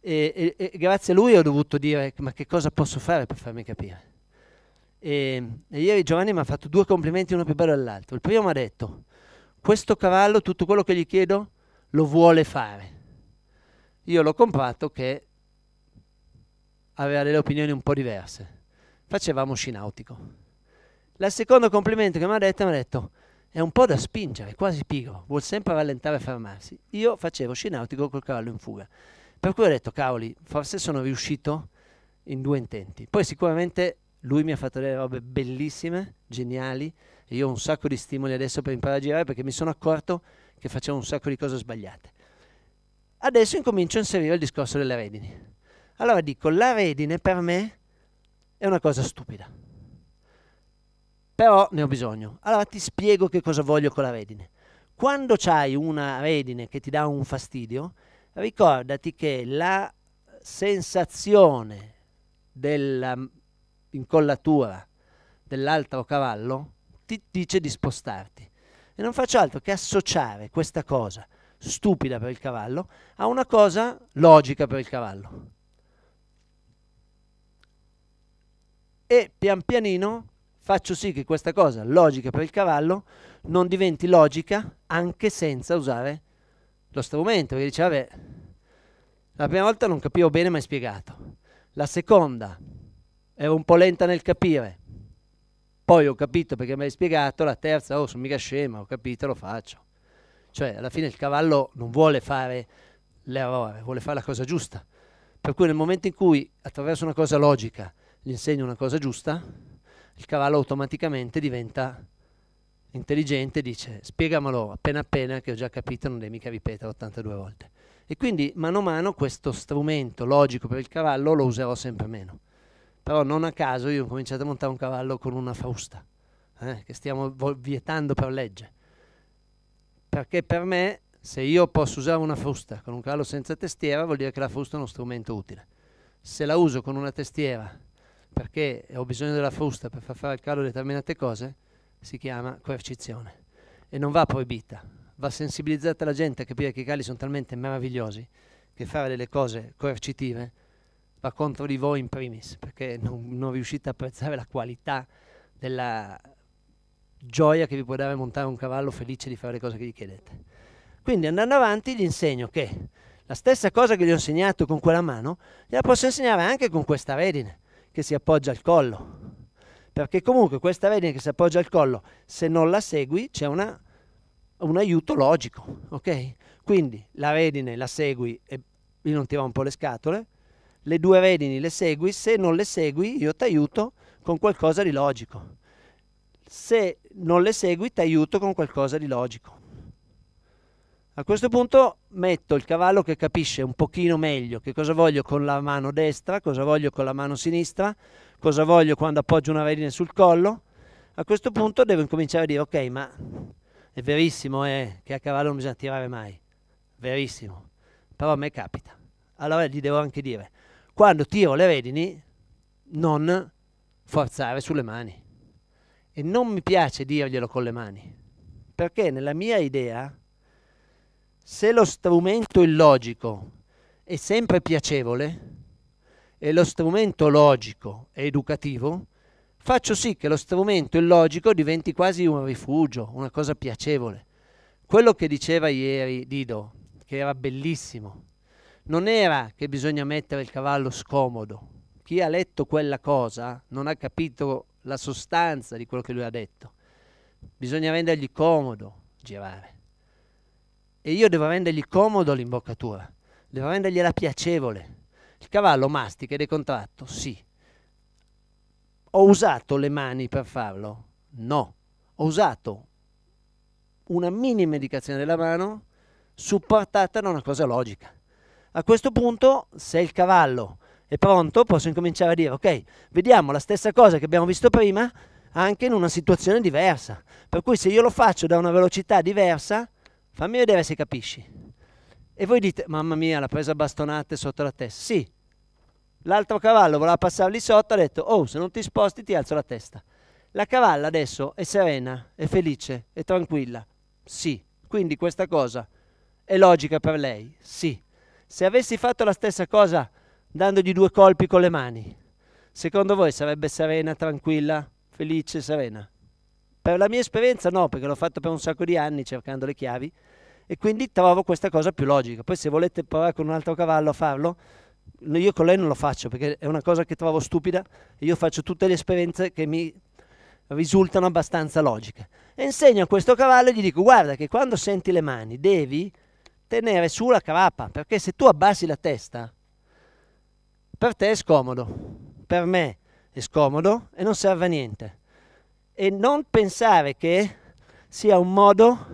E, e, e, grazie a lui ho dovuto dire ma che cosa posso fare per farmi capire. E, e ieri Giovanni mi ha fatto due complimenti, uno più bello dell'altro. Il primo mi ha detto, questo cavallo, tutto quello che gli chiedo, lo vuole fare io l'ho comprato che aveva delle opinioni un po' diverse. Facevamo sci nautico. Il secondo complimento che mi ha detto, mi ha detto, è un po' da spingere, quasi pigro, vuol sempre rallentare e fermarsi. Io facevo sci nautico col cavallo in fuga. Per cui ho detto, cavoli, forse sono riuscito in due intenti. Poi sicuramente lui mi ha fatto delle robe bellissime, geniali, e io ho un sacco di stimoli adesso per imparare a girare perché mi sono accorto che facevo un sacco di cose sbagliate. Adesso incomincio a inserire il discorso delle redini. Allora dico, la redine per me è una cosa stupida. Però ne ho bisogno. Allora ti spiego che cosa voglio con la redine. Quando hai una redine che ti dà un fastidio, ricordati che la sensazione dell'incollatura dell'altro cavallo ti dice di spostarti. E non faccio altro che associare questa cosa stupida per il cavallo a una cosa logica per il cavallo. E pian pianino faccio sì che questa cosa logica per il cavallo non diventi logica anche senza usare lo strumento, perché dice, vabbè, la prima volta non capivo bene ma hai spiegato, la seconda ero un po' lenta nel capire, poi ho capito perché mi hai spiegato, la terza, oh, sono mica scema, ho capito, lo faccio. Cioè, alla fine il cavallo non vuole fare l'errore, vuole fare la cosa giusta. Per cui nel momento in cui attraverso una cosa logica gli insegno una cosa giusta, il cavallo automaticamente diventa intelligente e dice spiegamelo appena appena che ho già capito, non devi mica ripetere 82 volte. E quindi mano a mano questo strumento logico per il cavallo lo userò sempre meno. Però non a caso io ho cominciato a montare un cavallo con una fausta, eh, che stiamo vietando per legge perché per me se io posso usare una frusta con un calo senza testiera vuol dire che la frusta è uno strumento utile. Se la uso con una testiera perché ho bisogno della frusta per far fare al calo determinate cose, si chiama coercizione e non va proibita, va sensibilizzata la gente a capire che i cavalli sono talmente meravigliosi che fare delle cose coercitive va contro di voi in primis, perché non, non riuscite a apprezzare la qualità della gioia che vi può dare montare un cavallo felice di fare le cose che gli chiedete. Quindi andando avanti gli insegno che la stessa cosa che gli ho insegnato con quella mano, gliela posso insegnare anche con questa redine che si appoggia al collo. Perché comunque questa redine che si appoggia al collo, se non la segui, c'è una, un aiuto logico, ok? Quindi la redine la segui e lì non ti rompo le scatole, le due redini le segui, se non le segui io ti aiuto con qualcosa di logico se non le segui ti aiuto con qualcosa di logico. A questo punto metto il cavallo che capisce un pochino meglio che cosa voglio con la mano destra, cosa voglio con la mano sinistra, cosa voglio quando appoggio una redine sul collo. A questo punto devo incominciare a dire ok, ma è verissimo eh, che a cavallo non bisogna tirare mai, verissimo, però a me capita. Allora gli devo anche dire, quando tiro le redini non forzare sulle mani e non mi piace dirglielo con le mani, perché nella mia idea, se lo strumento illogico è sempre piacevole, e lo strumento logico è educativo, faccio sì che lo strumento illogico diventi quasi un rifugio, una cosa piacevole. Quello che diceva ieri Dido, che era bellissimo, non era che bisogna mettere il cavallo scomodo. Chi ha letto quella cosa non ha capito la sostanza di quello che lui ha detto. Bisogna rendergli comodo girare. E io devo rendergli comodo l'imboccatura, devo rendergliela piacevole. Il cavallo mastica ed è contratto? Sì. Ho usato le mani per farlo? No. Ho usato una minima indicazione della mano supportata da una cosa logica. A questo punto, se il cavallo è pronto, posso incominciare a dire, ok, vediamo la stessa cosa che abbiamo visto prima, anche in una situazione diversa. Per cui se io lo faccio da una velocità diversa, fammi vedere se capisci. E voi dite, mamma mia, l'ha presa bastonate sotto la testa. Sì, l'altro cavallo voleva passare lì sotto, ha detto, oh, se non ti sposti ti alzo la testa. La cavalla adesso è serena, è felice, è tranquilla. Sì, quindi questa cosa è logica per lei. Sì. Se avessi fatto la stessa cosa dandogli due colpi con le mani, secondo voi sarebbe serena, tranquilla, felice, serena? Per la mia esperienza no, perché l'ho fatto per un sacco di anni cercando le chiavi e quindi trovo questa cosa più logica. Poi se volete provare con un altro cavallo a farlo, io con lei non lo faccio perché è una cosa che trovo stupida e io faccio tutte le esperienze che mi risultano abbastanza logiche. E insegno a questo cavallo e gli dico guarda che quando senti le mani devi tenere su la carapa perché se tu abbassi la testa per te è scomodo, per me è scomodo e non serve a niente. E non pensare che sia un modo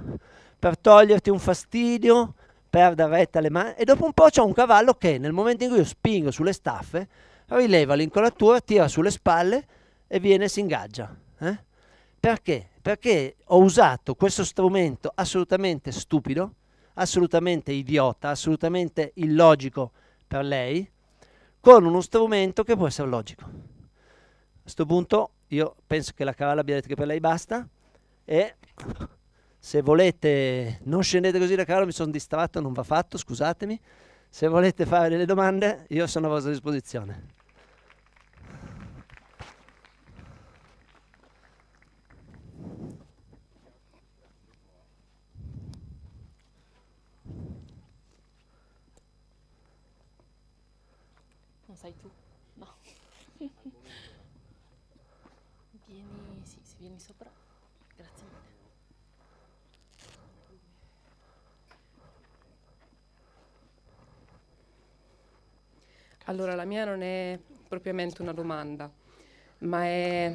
per toglierti un fastidio, per dar retta alle mani. E dopo un po' c'è un cavallo che nel momento in cui io spingo sulle staffe, rileva l'incolatura, tira sulle spalle e viene e si ingaggia. Eh? Perché? Perché ho usato questo strumento assolutamente stupido, assolutamente idiota, assolutamente illogico per lei, con uno strumento che può essere logico. A questo punto io penso che la cavalla abbia detto che per lei basta e se volete non scendete così da cavalla, mi sono distratto, non va fatto, scusatemi. Se volete fare delle domande io sono a vostra disposizione. Allora, la mia non è propriamente una domanda, ma è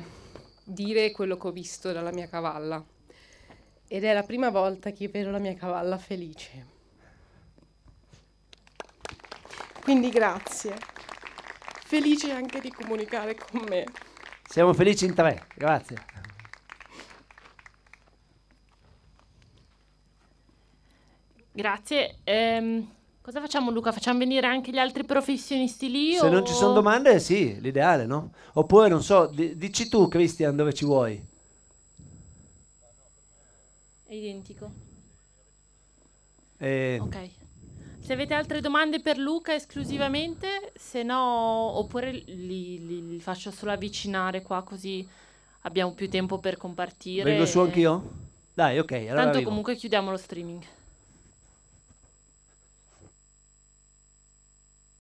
dire quello che ho visto dalla mia cavalla. Ed è la prima volta che vedo la mia cavalla felice. Quindi grazie. Felice anche di comunicare con me. Siamo felici in tre, grazie. Grazie. Um Cosa facciamo Luca? Facciamo venire anche gli altri professionisti lì? Se o... non ci sono domande, sì, l'ideale, no? Oppure, non so, di- dici tu Cristian dove ci vuoi. È identico. E... Eh, ok. Se avete altre domande per Luca esclusivamente, se no, oppure li, li, li faccio solo avvicinare qua così abbiamo più tempo per compartire. Vengo su anch'io? Dai, ok. Allora Tanto arrivo. comunque chiudiamo lo streaming.